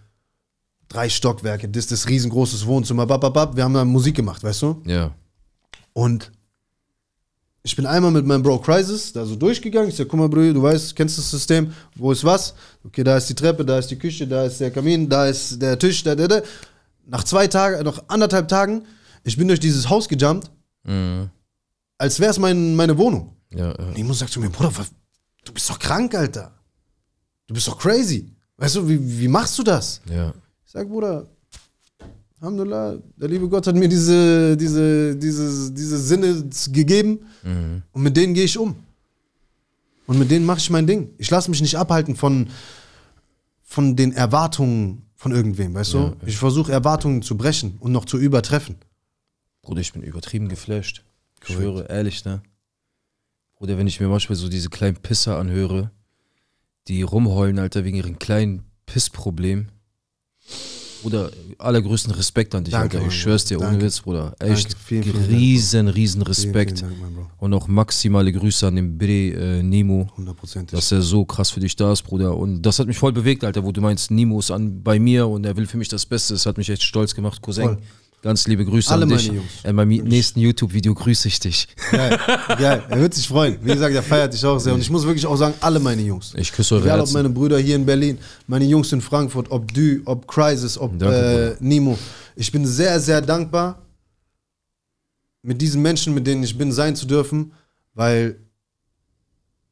Drei Stockwerke, das ist riesengroßes Wohnzimmer, bap. Wir haben da Musik gemacht, weißt du? Ja. Und ich bin einmal mit meinem Bro Crisis da so durchgegangen. Ich sag, guck mal, Brühe, du weißt, kennst das System, wo ist was? Okay, da ist die Treppe, da ist die Küche, da ist der Kamin, da ist der Tisch, da, da, da. Nach zwei Tagen, noch anderthalb Tagen ich bin durch dieses Haus gejumpt, mhm. als wäre es mein, meine Wohnung. Ja, ja. Und ich muss sagen zu mir, Bruder, du bist doch krank, Alter. Du bist doch crazy. Weißt du, wie, wie machst du das? Ja. Ich sag, Bruder, Alhamdulillah, der liebe Gott hat mir diese, diese, diese, diese Sinne gegeben mhm. und mit denen gehe ich um. Und mit denen mache ich mein Ding. Ich lasse mich nicht abhalten von, von den Erwartungen von irgendwem, weißt ja, du? Ich versuche Erwartungen zu brechen und noch zu übertreffen. Bruder, ich bin übertrieben geflasht. Ich Gut. höre, ehrlich, ne? Bruder, wenn ich mir manchmal so diese kleinen Pisser anhöre, die rumheulen, Alter, wegen ihrem kleinen Pissproblem. Bruder, allergrößten Respekt an dich, Danke, Alter. Ich schwör's dir, ohne Witz, Bruder. Echt Danke. vielen, vielen riesen, Dank, riesen Respekt. Vielen, vielen Dank, Und auch maximale Grüße an den Bre äh, Nemo. 100%. Dass er so krass für dich da ist, Bruder. Und das hat mich voll bewegt, Alter, wo du meinst, Nemo ist an, bei mir und er will für mich das Beste. Das hat mich echt stolz gemacht, Cousin. Voll. Ganz liebe Grüße Alle an dich. Jungs. In äh, meinem nächsten YouTube-Video grüße ich dich. Geil, geil. Er wird sich freuen. Wie gesagt, er feiert dich auch sehr. Und ich muss wirklich auch sagen, alle meine Jungs. Ich küsse eure Egal, Herzen. ob meine Brüder hier in Berlin, meine Jungs in Frankfurt, ob Dü, ob Crisis, ob Danke, äh, Nimo. Ich bin sehr, sehr dankbar, mit diesen Menschen, mit denen ich bin, sein zu dürfen, weil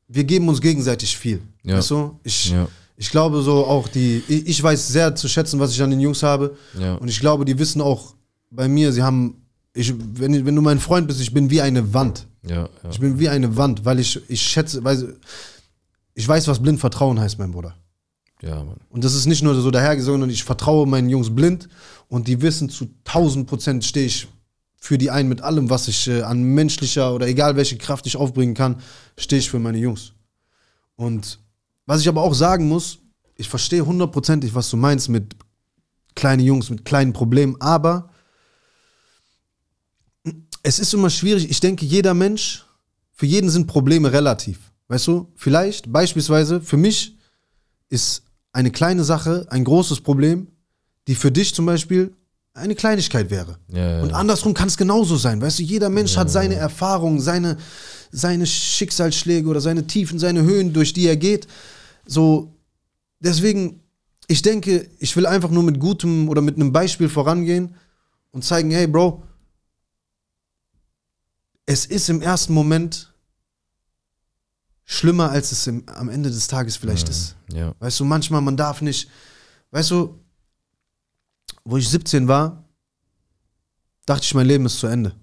wir geben uns gegenseitig viel. Ja. Weißt du? Ich, ja. ich glaube so auch die, ich weiß sehr zu schätzen, was ich an den Jungs habe. Ja. Und ich glaube, die wissen auch bei mir, sie haben, ich, wenn, wenn du mein Freund bist, ich bin wie eine Wand. Ja, ja. Ich bin wie eine Wand, weil ich, ich schätze, weil ich weiß, was blind Vertrauen heißt, mein Bruder. Ja, Mann. Und das ist nicht nur so dahergesungen, sondern ich vertraue meinen Jungs blind und die wissen, zu 1000 Prozent stehe ich für die einen mit allem, was ich äh, an menschlicher oder egal welche Kraft ich aufbringen kann, stehe ich für meine Jungs. Und was ich aber auch sagen muss, ich verstehe hundertprozentig, was du meinst mit kleinen Jungs, mit kleinen Problemen, aber es ist immer schwierig. Ich denke, jeder Mensch, für jeden sind Probleme relativ. Weißt du, vielleicht beispielsweise für mich ist eine kleine Sache ein großes Problem, die für dich zum Beispiel eine Kleinigkeit wäre. Ja, ja, und andersrum kann es genauso sein. Weißt du, jeder Mensch ja, hat seine Erfahrungen, seine, seine Schicksalsschläge oder seine Tiefen, seine Höhen, durch die er geht. So, deswegen, ich denke, ich will einfach nur mit gutem oder mit einem Beispiel vorangehen und zeigen, hey Bro, es ist im ersten Moment schlimmer, als es im, am Ende des Tages vielleicht mhm. ist. Ja. Weißt du, manchmal, man darf nicht, weißt du, wo ich 17 war, dachte ich, mein Leben ist zu Ende.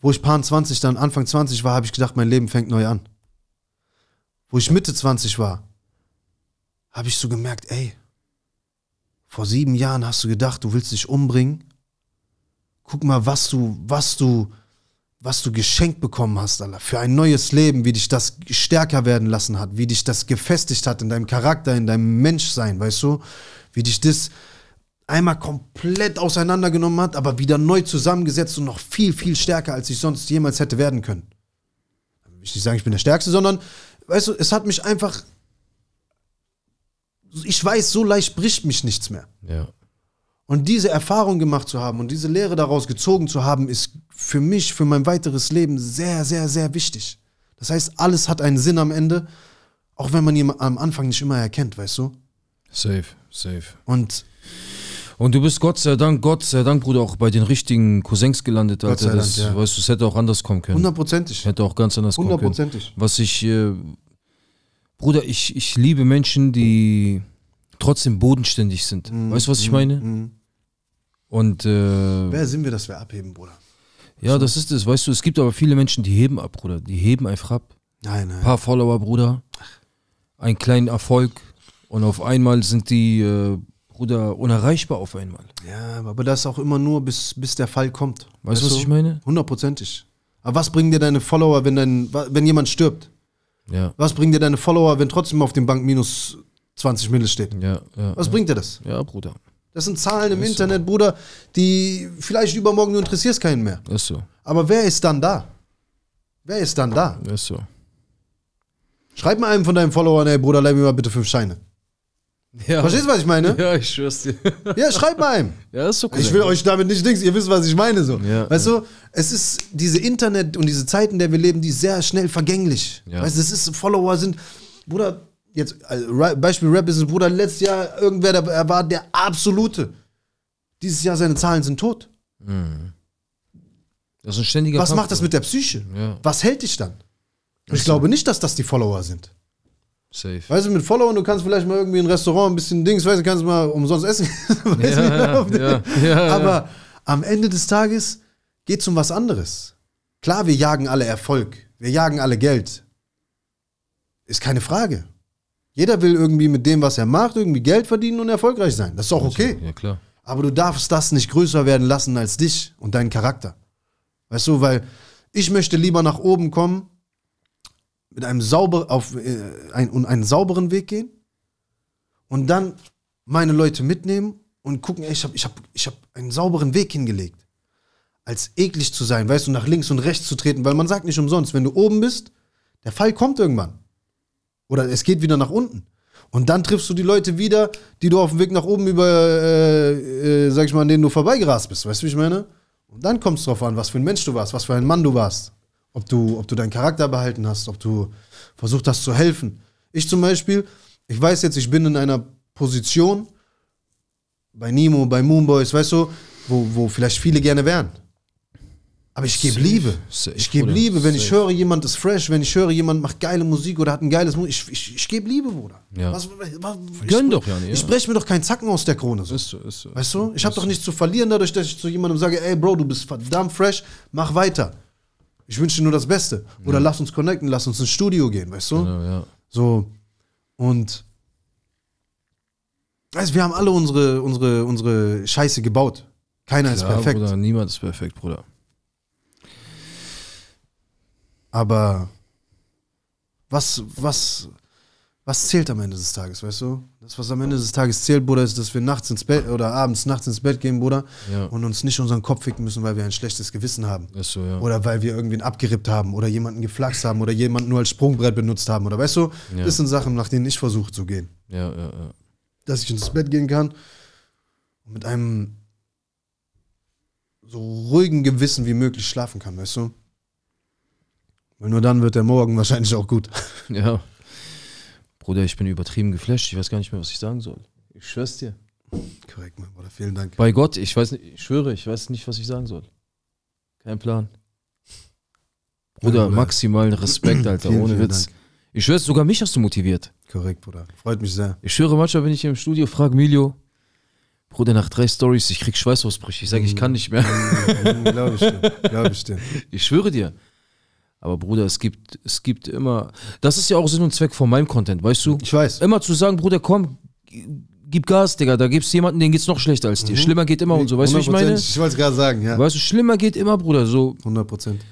Wo ich Paar 20, dann Anfang 20 war, habe ich gedacht, mein Leben fängt neu an. Wo ich Mitte 20 war, habe ich so gemerkt, ey, vor sieben Jahren hast du gedacht, du willst dich umbringen. Guck mal, was du, was du, was du geschenkt bekommen hast, Allah, für ein neues Leben, wie dich das stärker werden lassen hat, wie dich das gefestigt hat in deinem Charakter, in deinem Menschsein, weißt du, wie dich das einmal komplett auseinandergenommen hat, aber wieder neu zusammengesetzt und noch viel, viel stärker, als ich sonst jemals hätte werden können. Ich will nicht sagen, ich bin der Stärkste, sondern, weißt du, es hat mich einfach, ich weiß, so leicht bricht mich nichts mehr. Ja. Und diese Erfahrung gemacht zu haben und diese Lehre daraus gezogen zu haben, ist für mich, für mein weiteres Leben sehr, sehr, sehr wichtig. Das heißt, alles hat einen Sinn am Ende, auch wenn man ihn am Anfang nicht immer erkennt, weißt du? Safe, safe. Und und du bist Gott sei Dank, Gott sei Dank, Bruder, auch bei den richtigen Cousins gelandet, Alter. Dank, das, ja. Weißt du, es hätte auch anders kommen können. Hundertprozentig. Hätte auch ganz anders kommen können. Hundertprozentig. Was ich, äh, Bruder, ich, ich liebe Menschen, die trotzdem bodenständig sind. Mm, weißt du, was ich meine? Mm. Und. Äh, Wer sind wir, dass wir abheben, Bruder? Ja, so. das ist es, weißt du, es gibt aber viele Menschen, die heben ab, Bruder. Die heben einfach ab. Nein, nein. Ein paar Follower, Bruder. Einen kleinen Erfolg. Und auf einmal sind die, äh, Bruder, unerreichbar auf einmal. Ja, aber das auch immer nur, bis, bis der Fall kommt. Weißt, du, was ich meine? Hundertprozentig. Aber was bringen dir deine Follower, wenn, dein, wenn jemand stirbt? Ja. Was bringen dir deine Follower, wenn trotzdem auf dem Bank minus 20 Mille steht? Ja, ja, was bringt dir das? Ja, Bruder. Das sind Zahlen im ist Internet, so. Bruder, die vielleicht übermorgen, du interessierst keinen mehr. Ist so. Aber wer ist dann da? Wer ist dann da? Ist so. Schreib mal einem von deinen Followern, ey Bruder, leih mir mal bitte fünf Scheine. Ja. Verstehst du, was ich meine? Ja, ich schwör's dir. ja, schreib mal einem. Ja, ist so cool. Ich will euch damit nicht links, ihr wisst, was ich meine. So. Ja, weißt ja. du, es ist diese Internet und diese Zeiten, in der wir leben, die sehr schnell vergänglich. Ja. Weißt du, es ist, Follower sind, Bruder, jetzt, also, Beispiel Rap ist ein Bruder, letztes Jahr irgendwer, der, er war der absolute. Dieses Jahr seine Zahlen sind tot. Das ist ein ständiger Was Kampf, macht das mit der Psyche? Ja. Was hält dich dann? Ich so. glaube nicht, dass das die Follower sind. Safe. Weißt du, mit Followern, du kannst vielleicht mal irgendwie ein Restaurant ein bisschen Dings, weißt du, kannst mal umsonst essen. ja, ja, ja, Aber am Ende des Tages geht es um was anderes. Klar, wir jagen alle Erfolg, wir jagen alle Geld. Ist keine Frage. Jeder will irgendwie mit dem, was er macht, irgendwie Geld verdienen und erfolgreich sein. Das ist auch okay. Ja, klar. Aber du darfst das nicht größer werden lassen als dich und deinen Charakter. Weißt du, weil ich möchte lieber nach oben kommen mit einem sauber auf äh, ein, und einen sauberen Weg gehen und dann meine Leute mitnehmen und gucken, ey, ich habe ich hab, ich hab einen sauberen Weg hingelegt. Als eklig zu sein, weißt du, nach links und rechts zu treten, weil man sagt nicht umsonst, wenn du oben bist, der Fall kommt irgendwann. Oder es geht wieder nach unten. Und dann triffst du die Leute wieder, die du auf dem Weg nach oben über, äh, äh, sag ich mal, an denen du vorbeigerast bist. Weißt du, wie ich meine? Und dann kommt es drauf an, was für ein Mensch du warst, was für ein Mann du warst. Ob du, ob du deinen Charakter behalten hast, ob du versucht hast zu helfen. Ich zum Beispiel, ich weiß jetzt, ich bin in einer Position, bei Nemo, bei Moonboys, weißt du, wo, wo vielleicht viele gerne wären. Aber ich gebe Liebe. Safe, ich gebe Liebe. Wenn Safe. ich höre, jemand ist fresh, wenn ich höre, jemand macht geile Musik oder hat ein geiles Musik, ich, ich, ich gebe Liebe, Bruder. Ja. Was, was, ich, Gönn doch, Jani. Ich breche mir doch keinen Zacken aus der Krone. So. Ist so, ist so. Weißt du? Ich habe doch nichts zu verlieren dadurch, dass ich zu jemandem sage, ey Bro, du bist verdammt fresh, mach weiter. Ich wünsche dir nur das Beste. Oder ja. Mhm. lass uns connecten, lass uns ins Studio gehen, weißt du? Genau, ja. So. Und weißt, du, wir haben alle unsere, unsere, unsere Scheiße gebaut. Keiner Klar, ist perfekt. Bruder, niemand ist perfekt, Bruder. Aber was, was, was zählt am Ende des Tages, weißt du? Das, was am Ende des Tages zählt, Bruder, ist, dass wir nachts ins Bett oder abends nachts ins Bett gehen, Bruder, ja. und uns nicht unseren Kopf ficken müssen, weil wir ein schlechtes Gewissen haben. Ist so, ja. Oder weil wir irgendwen abgerippt haben oder jemanden geflaxt haben oder jemanden nur als Sprungbrett benutzt haben. Oder weißt du, ja. das sind Sachen, nach denen ich versuche zu gehen. Ja, ja, ja. Dass ich ins Bett gehen kann und mit einem so ruhigen Gewissen wie möglich schlafen kann, weißt du? Weil nur dann wird der morgen wahrscheinlich auch gut. Ja. Bruder, ich bin übertrieben geflasht. Ich weiß gar nicht mehr, was ich sagen soll. Ich schwör's dir. Korrekt, mein Bruder. Vielen Dank. Bei Gott, ich weiß nicht, ich schwöre, ich weiß nicht, was ich sagen soll. Kein Plan. Bruder, Bruder. maximalen Respekt, Alter, vielen, ohne vielen Witz. Dank. Ich schwöre, sogar mich hast du motiviert. Korrekt, Bruder. Freut mich sehr. Ich schwöre, manchmal bin ich hier im Studio, frag Milio, Bruder, nach drei Stories, ich krieg Schweißausbrüche. Ich sage, ich mm. kann nicht mehr. Mm, mm, glaub ich dir. Glaub ich dir. Ich schwöre dir. Aber Bruder, es gibt, es gibt immer. Das ist ja auch Sinn und Zweck von meinem Content, weißt du? Ich weiß. Immer zu sagen, Bruder, komm, gib Gas, Digga. Da gibt's jemanden, den geht's noch schlechter als dir. Mhm. Schlimmer geht immer und so. Weißt du, was ich meine? Ich wollte es gerade sagen, ja. Weißt du, schlimmer geht immer, Bruder. So. 100 Prozent.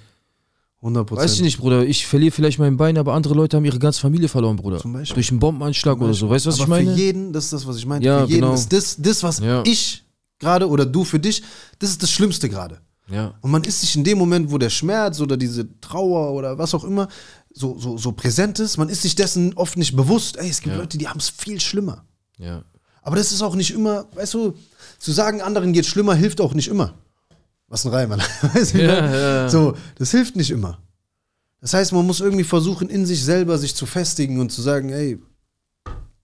100 Weißt du nicht, Bruder, ich verliere vielleicht mein Bein, aber andere Leute haben ihre ganze Familie verloren, Bruder. Zum Beispiel. Durch einen Bombenanschlag oder so. Weißt du, was aber ich meine? Für jeden, das ist das, was ich meine. Ja, für jeden genau. ist das, das was ja. ich gerade oder du für dich, das ist das Schlimmste gerade. Ja. Und man ist sich in dem Moment, wo der Schmerz oder diese Trauer oder was auch immer so, so, so präsent ist, man ist sich dessen oft nicht bewusst. Ey, es gibt ja. Leute, die haben es viel schlimmer. Ja. Aber das ist auch nicht immer, weißt du, zu sagen, anderen geht schlimmer, hilft auch nicht immer. Was ein Reimann. weißt du, ja, ja. So, das hilft nicht immer. Das heißt, man muss irgendwie versuchen, in sich selber sich zu festigen und zu sagen, ey,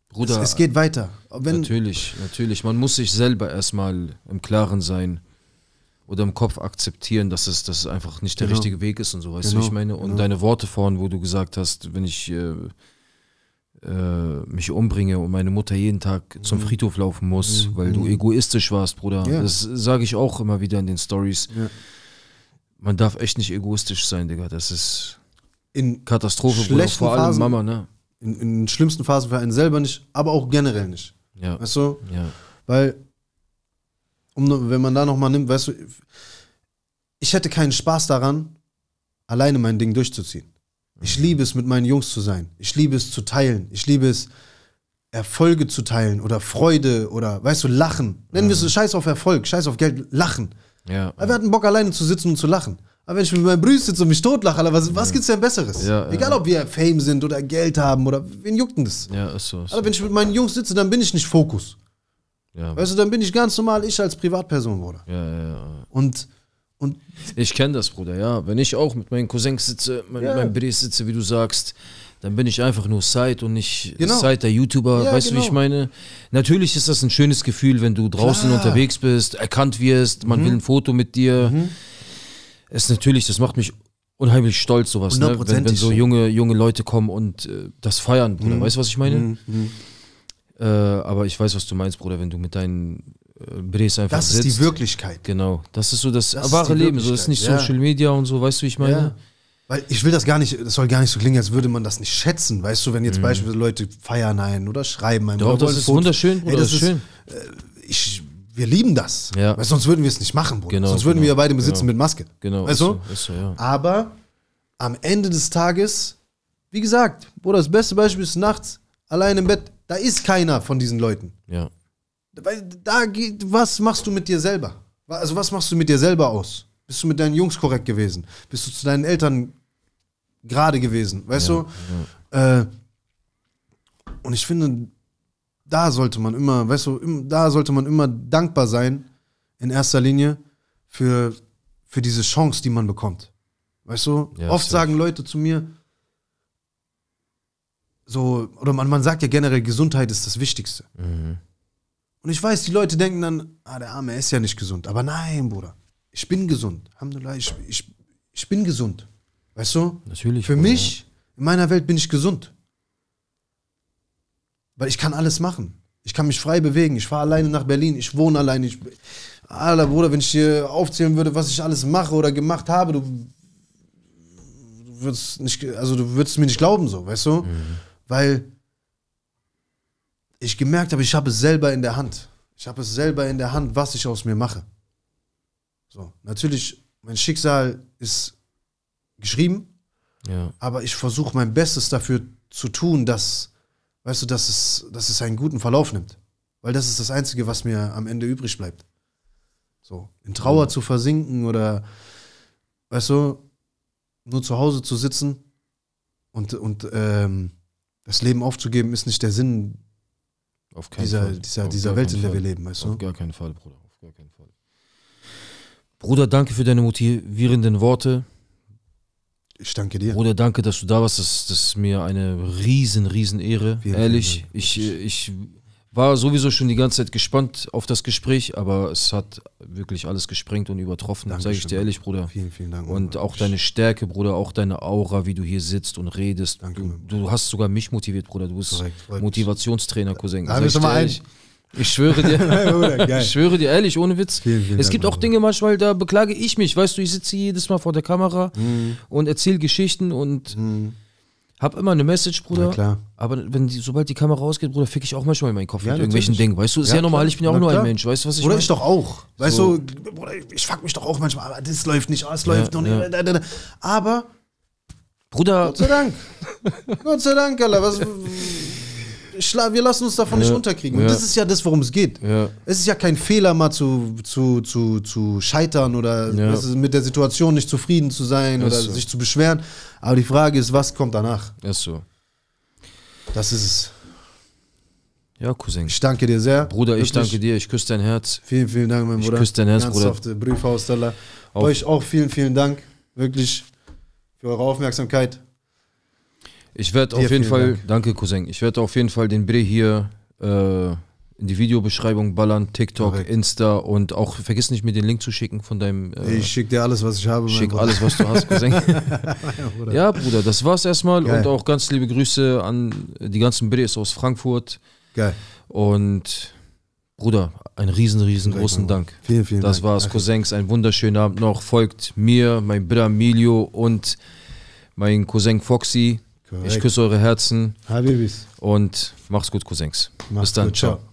Bruder, es, es geht weiter. Wenn natürlich, natürlich. Man muss sich selber erstmal im Klaren sein oder im Kopf akzeptieren, dass es, dass es einfach nicht der genau. richtige Weg ist und so, weißt genau. du, ich meine? Und genau. deine Worte vorhin, wo du gesagt hast, wenn ich äh, äh, mich umbringe und meine Mutter jeden Tag mhm. zum Friedhof laufen muss, mhm. weil du mhm. egoistisch warst, Bruder. Ja. Das sage ich auch immer wieder in den Stories. Ja. Man darf echt nicht egoistisch sein, Digga. Das ist in Katastrophe, Bruder. Vor allem Phasen, Mama, ne? In, in schlimmsten Phasen für einen selber nicht, aber auch generell nicht. Ja. Weißt du? Ja. Weil um, wenn man da nochmal nimmt, weißt du, ich hätte keinen Spaß daran, alleine mein Ding durchzuziehen. Ich mhm. liebe es, mit meinen Jungs zu sein. Ich liebe es zu teilen. Ich liebe es, Erfolge zu teilen oder Freude oder, weißt du, Lachen. Nennen wir es mhm. Scheiß auf Erfolg, Scheiß auf Geld, Lachen. Ja. Aber wir hatten Bock, alleine zu sitzen und zu lachen. Aber wenn ich mit meinem Brüder sitze und mich totlache, Alter, was, was gibt's denn Besseres? Ja, Egal, ja. ob wir Fame sind oder Geld haben oder wen juckt denn das? Ja, ist so. Ist Alter, wenn ich mit meinen Jungs sitze, dann bin ich nicht Fokus. Ja, weißt du, dann bin ich ganz normal ich als Privatperson, Bruder. Ja, ja, ja. Und, und ich kenne das, Bruder, ja. Wenn ich auch mit meinen Cousins sitze, mit ja. meinem Bries sitze, wie du sagst, dann bin ich einfach nur Side und nicht genau. Side der YouTuber. Ja, weißt genau. du, wie ich genau. meine? Natürlich ist das ein schönes Gefühl, wenn du draußen Klar. unterwegs bist, erkannt wirst, man mhm. will ein Foto mit dir. Mhm. Ist natürlich, das macht mich unheimlich stolz, sowas, ne? wenn, wenn so junge, junge Leute kommen und äh, das feiern, Bruder. Mhm. Weißt du, was ich meine? Mhm. mhm. Äh, aber ich weiß, was du meinst, Bruder, wenn du mit deinen äh, Brees einfach Das sitzt. ist die Wirklichkeit. Genau, das ist so das, das wahre Leben, so das ist nicht ja. Social Media und so, weißt du, wie ich meine? Ja. Weil ich will das gar nicht, das soll gar nicht so klingen, als würde man das nicht schätzen, weißt du, wenn jetzt mhm. beispielsweise Leute feiern einen oder schreiben einen. Doch, das ist Fotos. wunderschön, Bruder, Ey, das, ist schön. Ist, äh, ich, wir lieben das, ja. weil sonst würden wir es nicht machen, Bruder. Genau, sonst würden genau, wir beide besitzen genau. mit Maske. Genau, weißt du? So, so, ja. Aber am Ende des Tages, wie gesagt, Bruder, das beste Beispiel ist nachts, allein im Bett, da ist keiner von diesen Leuten. Ja. Weil da geht, was machst du mit dir selber? Also was machst du mit dir selber aus? Bist du mit deinen Jungs korrekt gewesen? Bist du zu deinen Eltern gerade gewesen? Weißt ja, du? Ja. Äh, und ich finde, da sollte man immer, weißt du, da sollte man immer dankbar sein, in erster Linie, für, für diese Chance, die man bekommt. Weißt du? Ja, Oft sagen Leute zu mir, so, oder man, man sagt ja generell, Gesundheit ist das Wichtigste. Mhm. Und ich weiß, die Leute denken dann, ah, der Arme ist ja nicht gesund. Aber nein, Bruder, ich bin gesund. Alhamdulillah, ich, ich, ich bin gesund. Weißt du? Natürlich. Für Bruder. mich, in meiner Welt bin ich gesund. Weil ich kann alles machen. Ich kann mich frei bewegen. Ich fahre alleine nach Berlin. Ich wohne alleine. Ich, Alter, Bruder, wenn ich dir aufzählen würde, was ich alles mache oder gemacht habe, du, du würdest nicht, also du würdest mir nicht glauben, so, weißt du? Mhm weil ich gemerkt habe, ich habe es selber in der Hand. Ich habe es selber in der Hand, was ich aus mir mache. So, natürlich, mein Schicksal ist geschrieben, ja. aber ich versuche mein Bestes dafür zu tun, dass, weißt du, dass es, dass es einen guten Verlauf nimmt. Weil das ist das Einzige, was mir am Ende übrig bleibt. So, in Trauer ja. Mhm. zu versinken oder, weißt du, nur zu Hause zu sitzen und, und ähm, das Leben aufzugeben ist nicht der Sinn dieser, Fall. dieser, auf dieser Welt, in der wir leben, weißt du? Auf gar keinen Fall, Bruder. Auf gar keinen Fall. Bruder, danke für deine motivierenden Worte. Ich danke dir. Bruder, danke, dass du da warst. Das, das ist mir eine riesen, riesen Ehre. Vielen Ehrlich, vielen ich, ich war sowieso schon die ganze Zeit gespannt auf das Gespräch, aber es hat wirklich alles gesprengt und übertroffen, sage ich dir ehrlich, Bruder. Vielen, vielen Dank. Und auch deine Stärke, Bruder, auch deine Aura, wie du hier sitzt und redest. Danke, du, du hast sogar mich motiviert, Bruder. Du bist Direkt, Motivationstrainer, Cousin. Da, sag mal ehrlich. Ich schwöre dir, Bruder, ich schwöre dir ehrlich, ohne Witz. Vielen, vielen es gibt Dank, auch Dinge manchmal, da beklage ich mich. Weißt du, ich sitze jedes Mal vor der Kamera mhm. und erzähle Geschichten und mhm. Hab immer eine Message, Bruder. Na klar. Aber wenn die, sobald die Kamera rausgeht, Bruder, fick ich auch manchmal in meinen Kopf ja, mit irgendwelchen Dingen. Weißt du, ist ja, ja normal, ich bin ja auch Na nur klar. ein Mensch. Weißt du, was ich Oder mein? ich doch auch. Weißt so. du, Bruder, ich fuck mich doch auch manchmal. Aber das läuft nicht, das es läuft noch nicht. Aber. Bruder. Gott sei Dank. Gott sei Dank, Alter. Was wir lassen uns davon ja. nicht unterkriegen. Und ja. das ist ja das, worum es geht. Ja. Es ist ja kein Fehler, mal zu, zu, zu, zu scheitern oder mit der Situation nicht zufrieden zu sein oder so. sich zu beschweren. Aber die Frage ist, was kommt danach? Ist so. Das ist es. Ja, Cousin. Ich danke dir sehr. Bruder, Wirklich. ich danke dir. Ich küsse dein Herz. Vielen, vielen Dank, mein Bruder. Ich küsse dein Herz, Ernsthafte Bruder. Briefhaus, Euch auch vielen, vielen Dank. Wirklich für eure Aufmerksamkeit. Ich werde auf jeden Fall, Dank. danke Cousin, ich werde auf jeden Fall den Bre hier äh, in die Videobeschreibung ballern, TikTok, Correct. Insta und auch vergiss nicht mir den Link zu schicken von deinem. Äh, ich schicke dir alles, was ich habe. Schick Bruder. alles, was du hast, Cousin. Bruder. ja, Bruder, das war's erstmal Geil. und auch ganz liebe Grüße an die ganzen Bres aus Frankfurt. Geil. Und Bruder, einen riesen, riesengroßen Dank. Vielen, vielen das Dank. Das war's, Cousins. Ein wunderschöner Abend noch. Folgt mir, mein Bruder Emilio und mein Cousin Foxy. Korrekt. Ich küsse eure Herzen. Habibis. Und mach's gut, Cousins. Mach's Bis dann. Gut, ciao.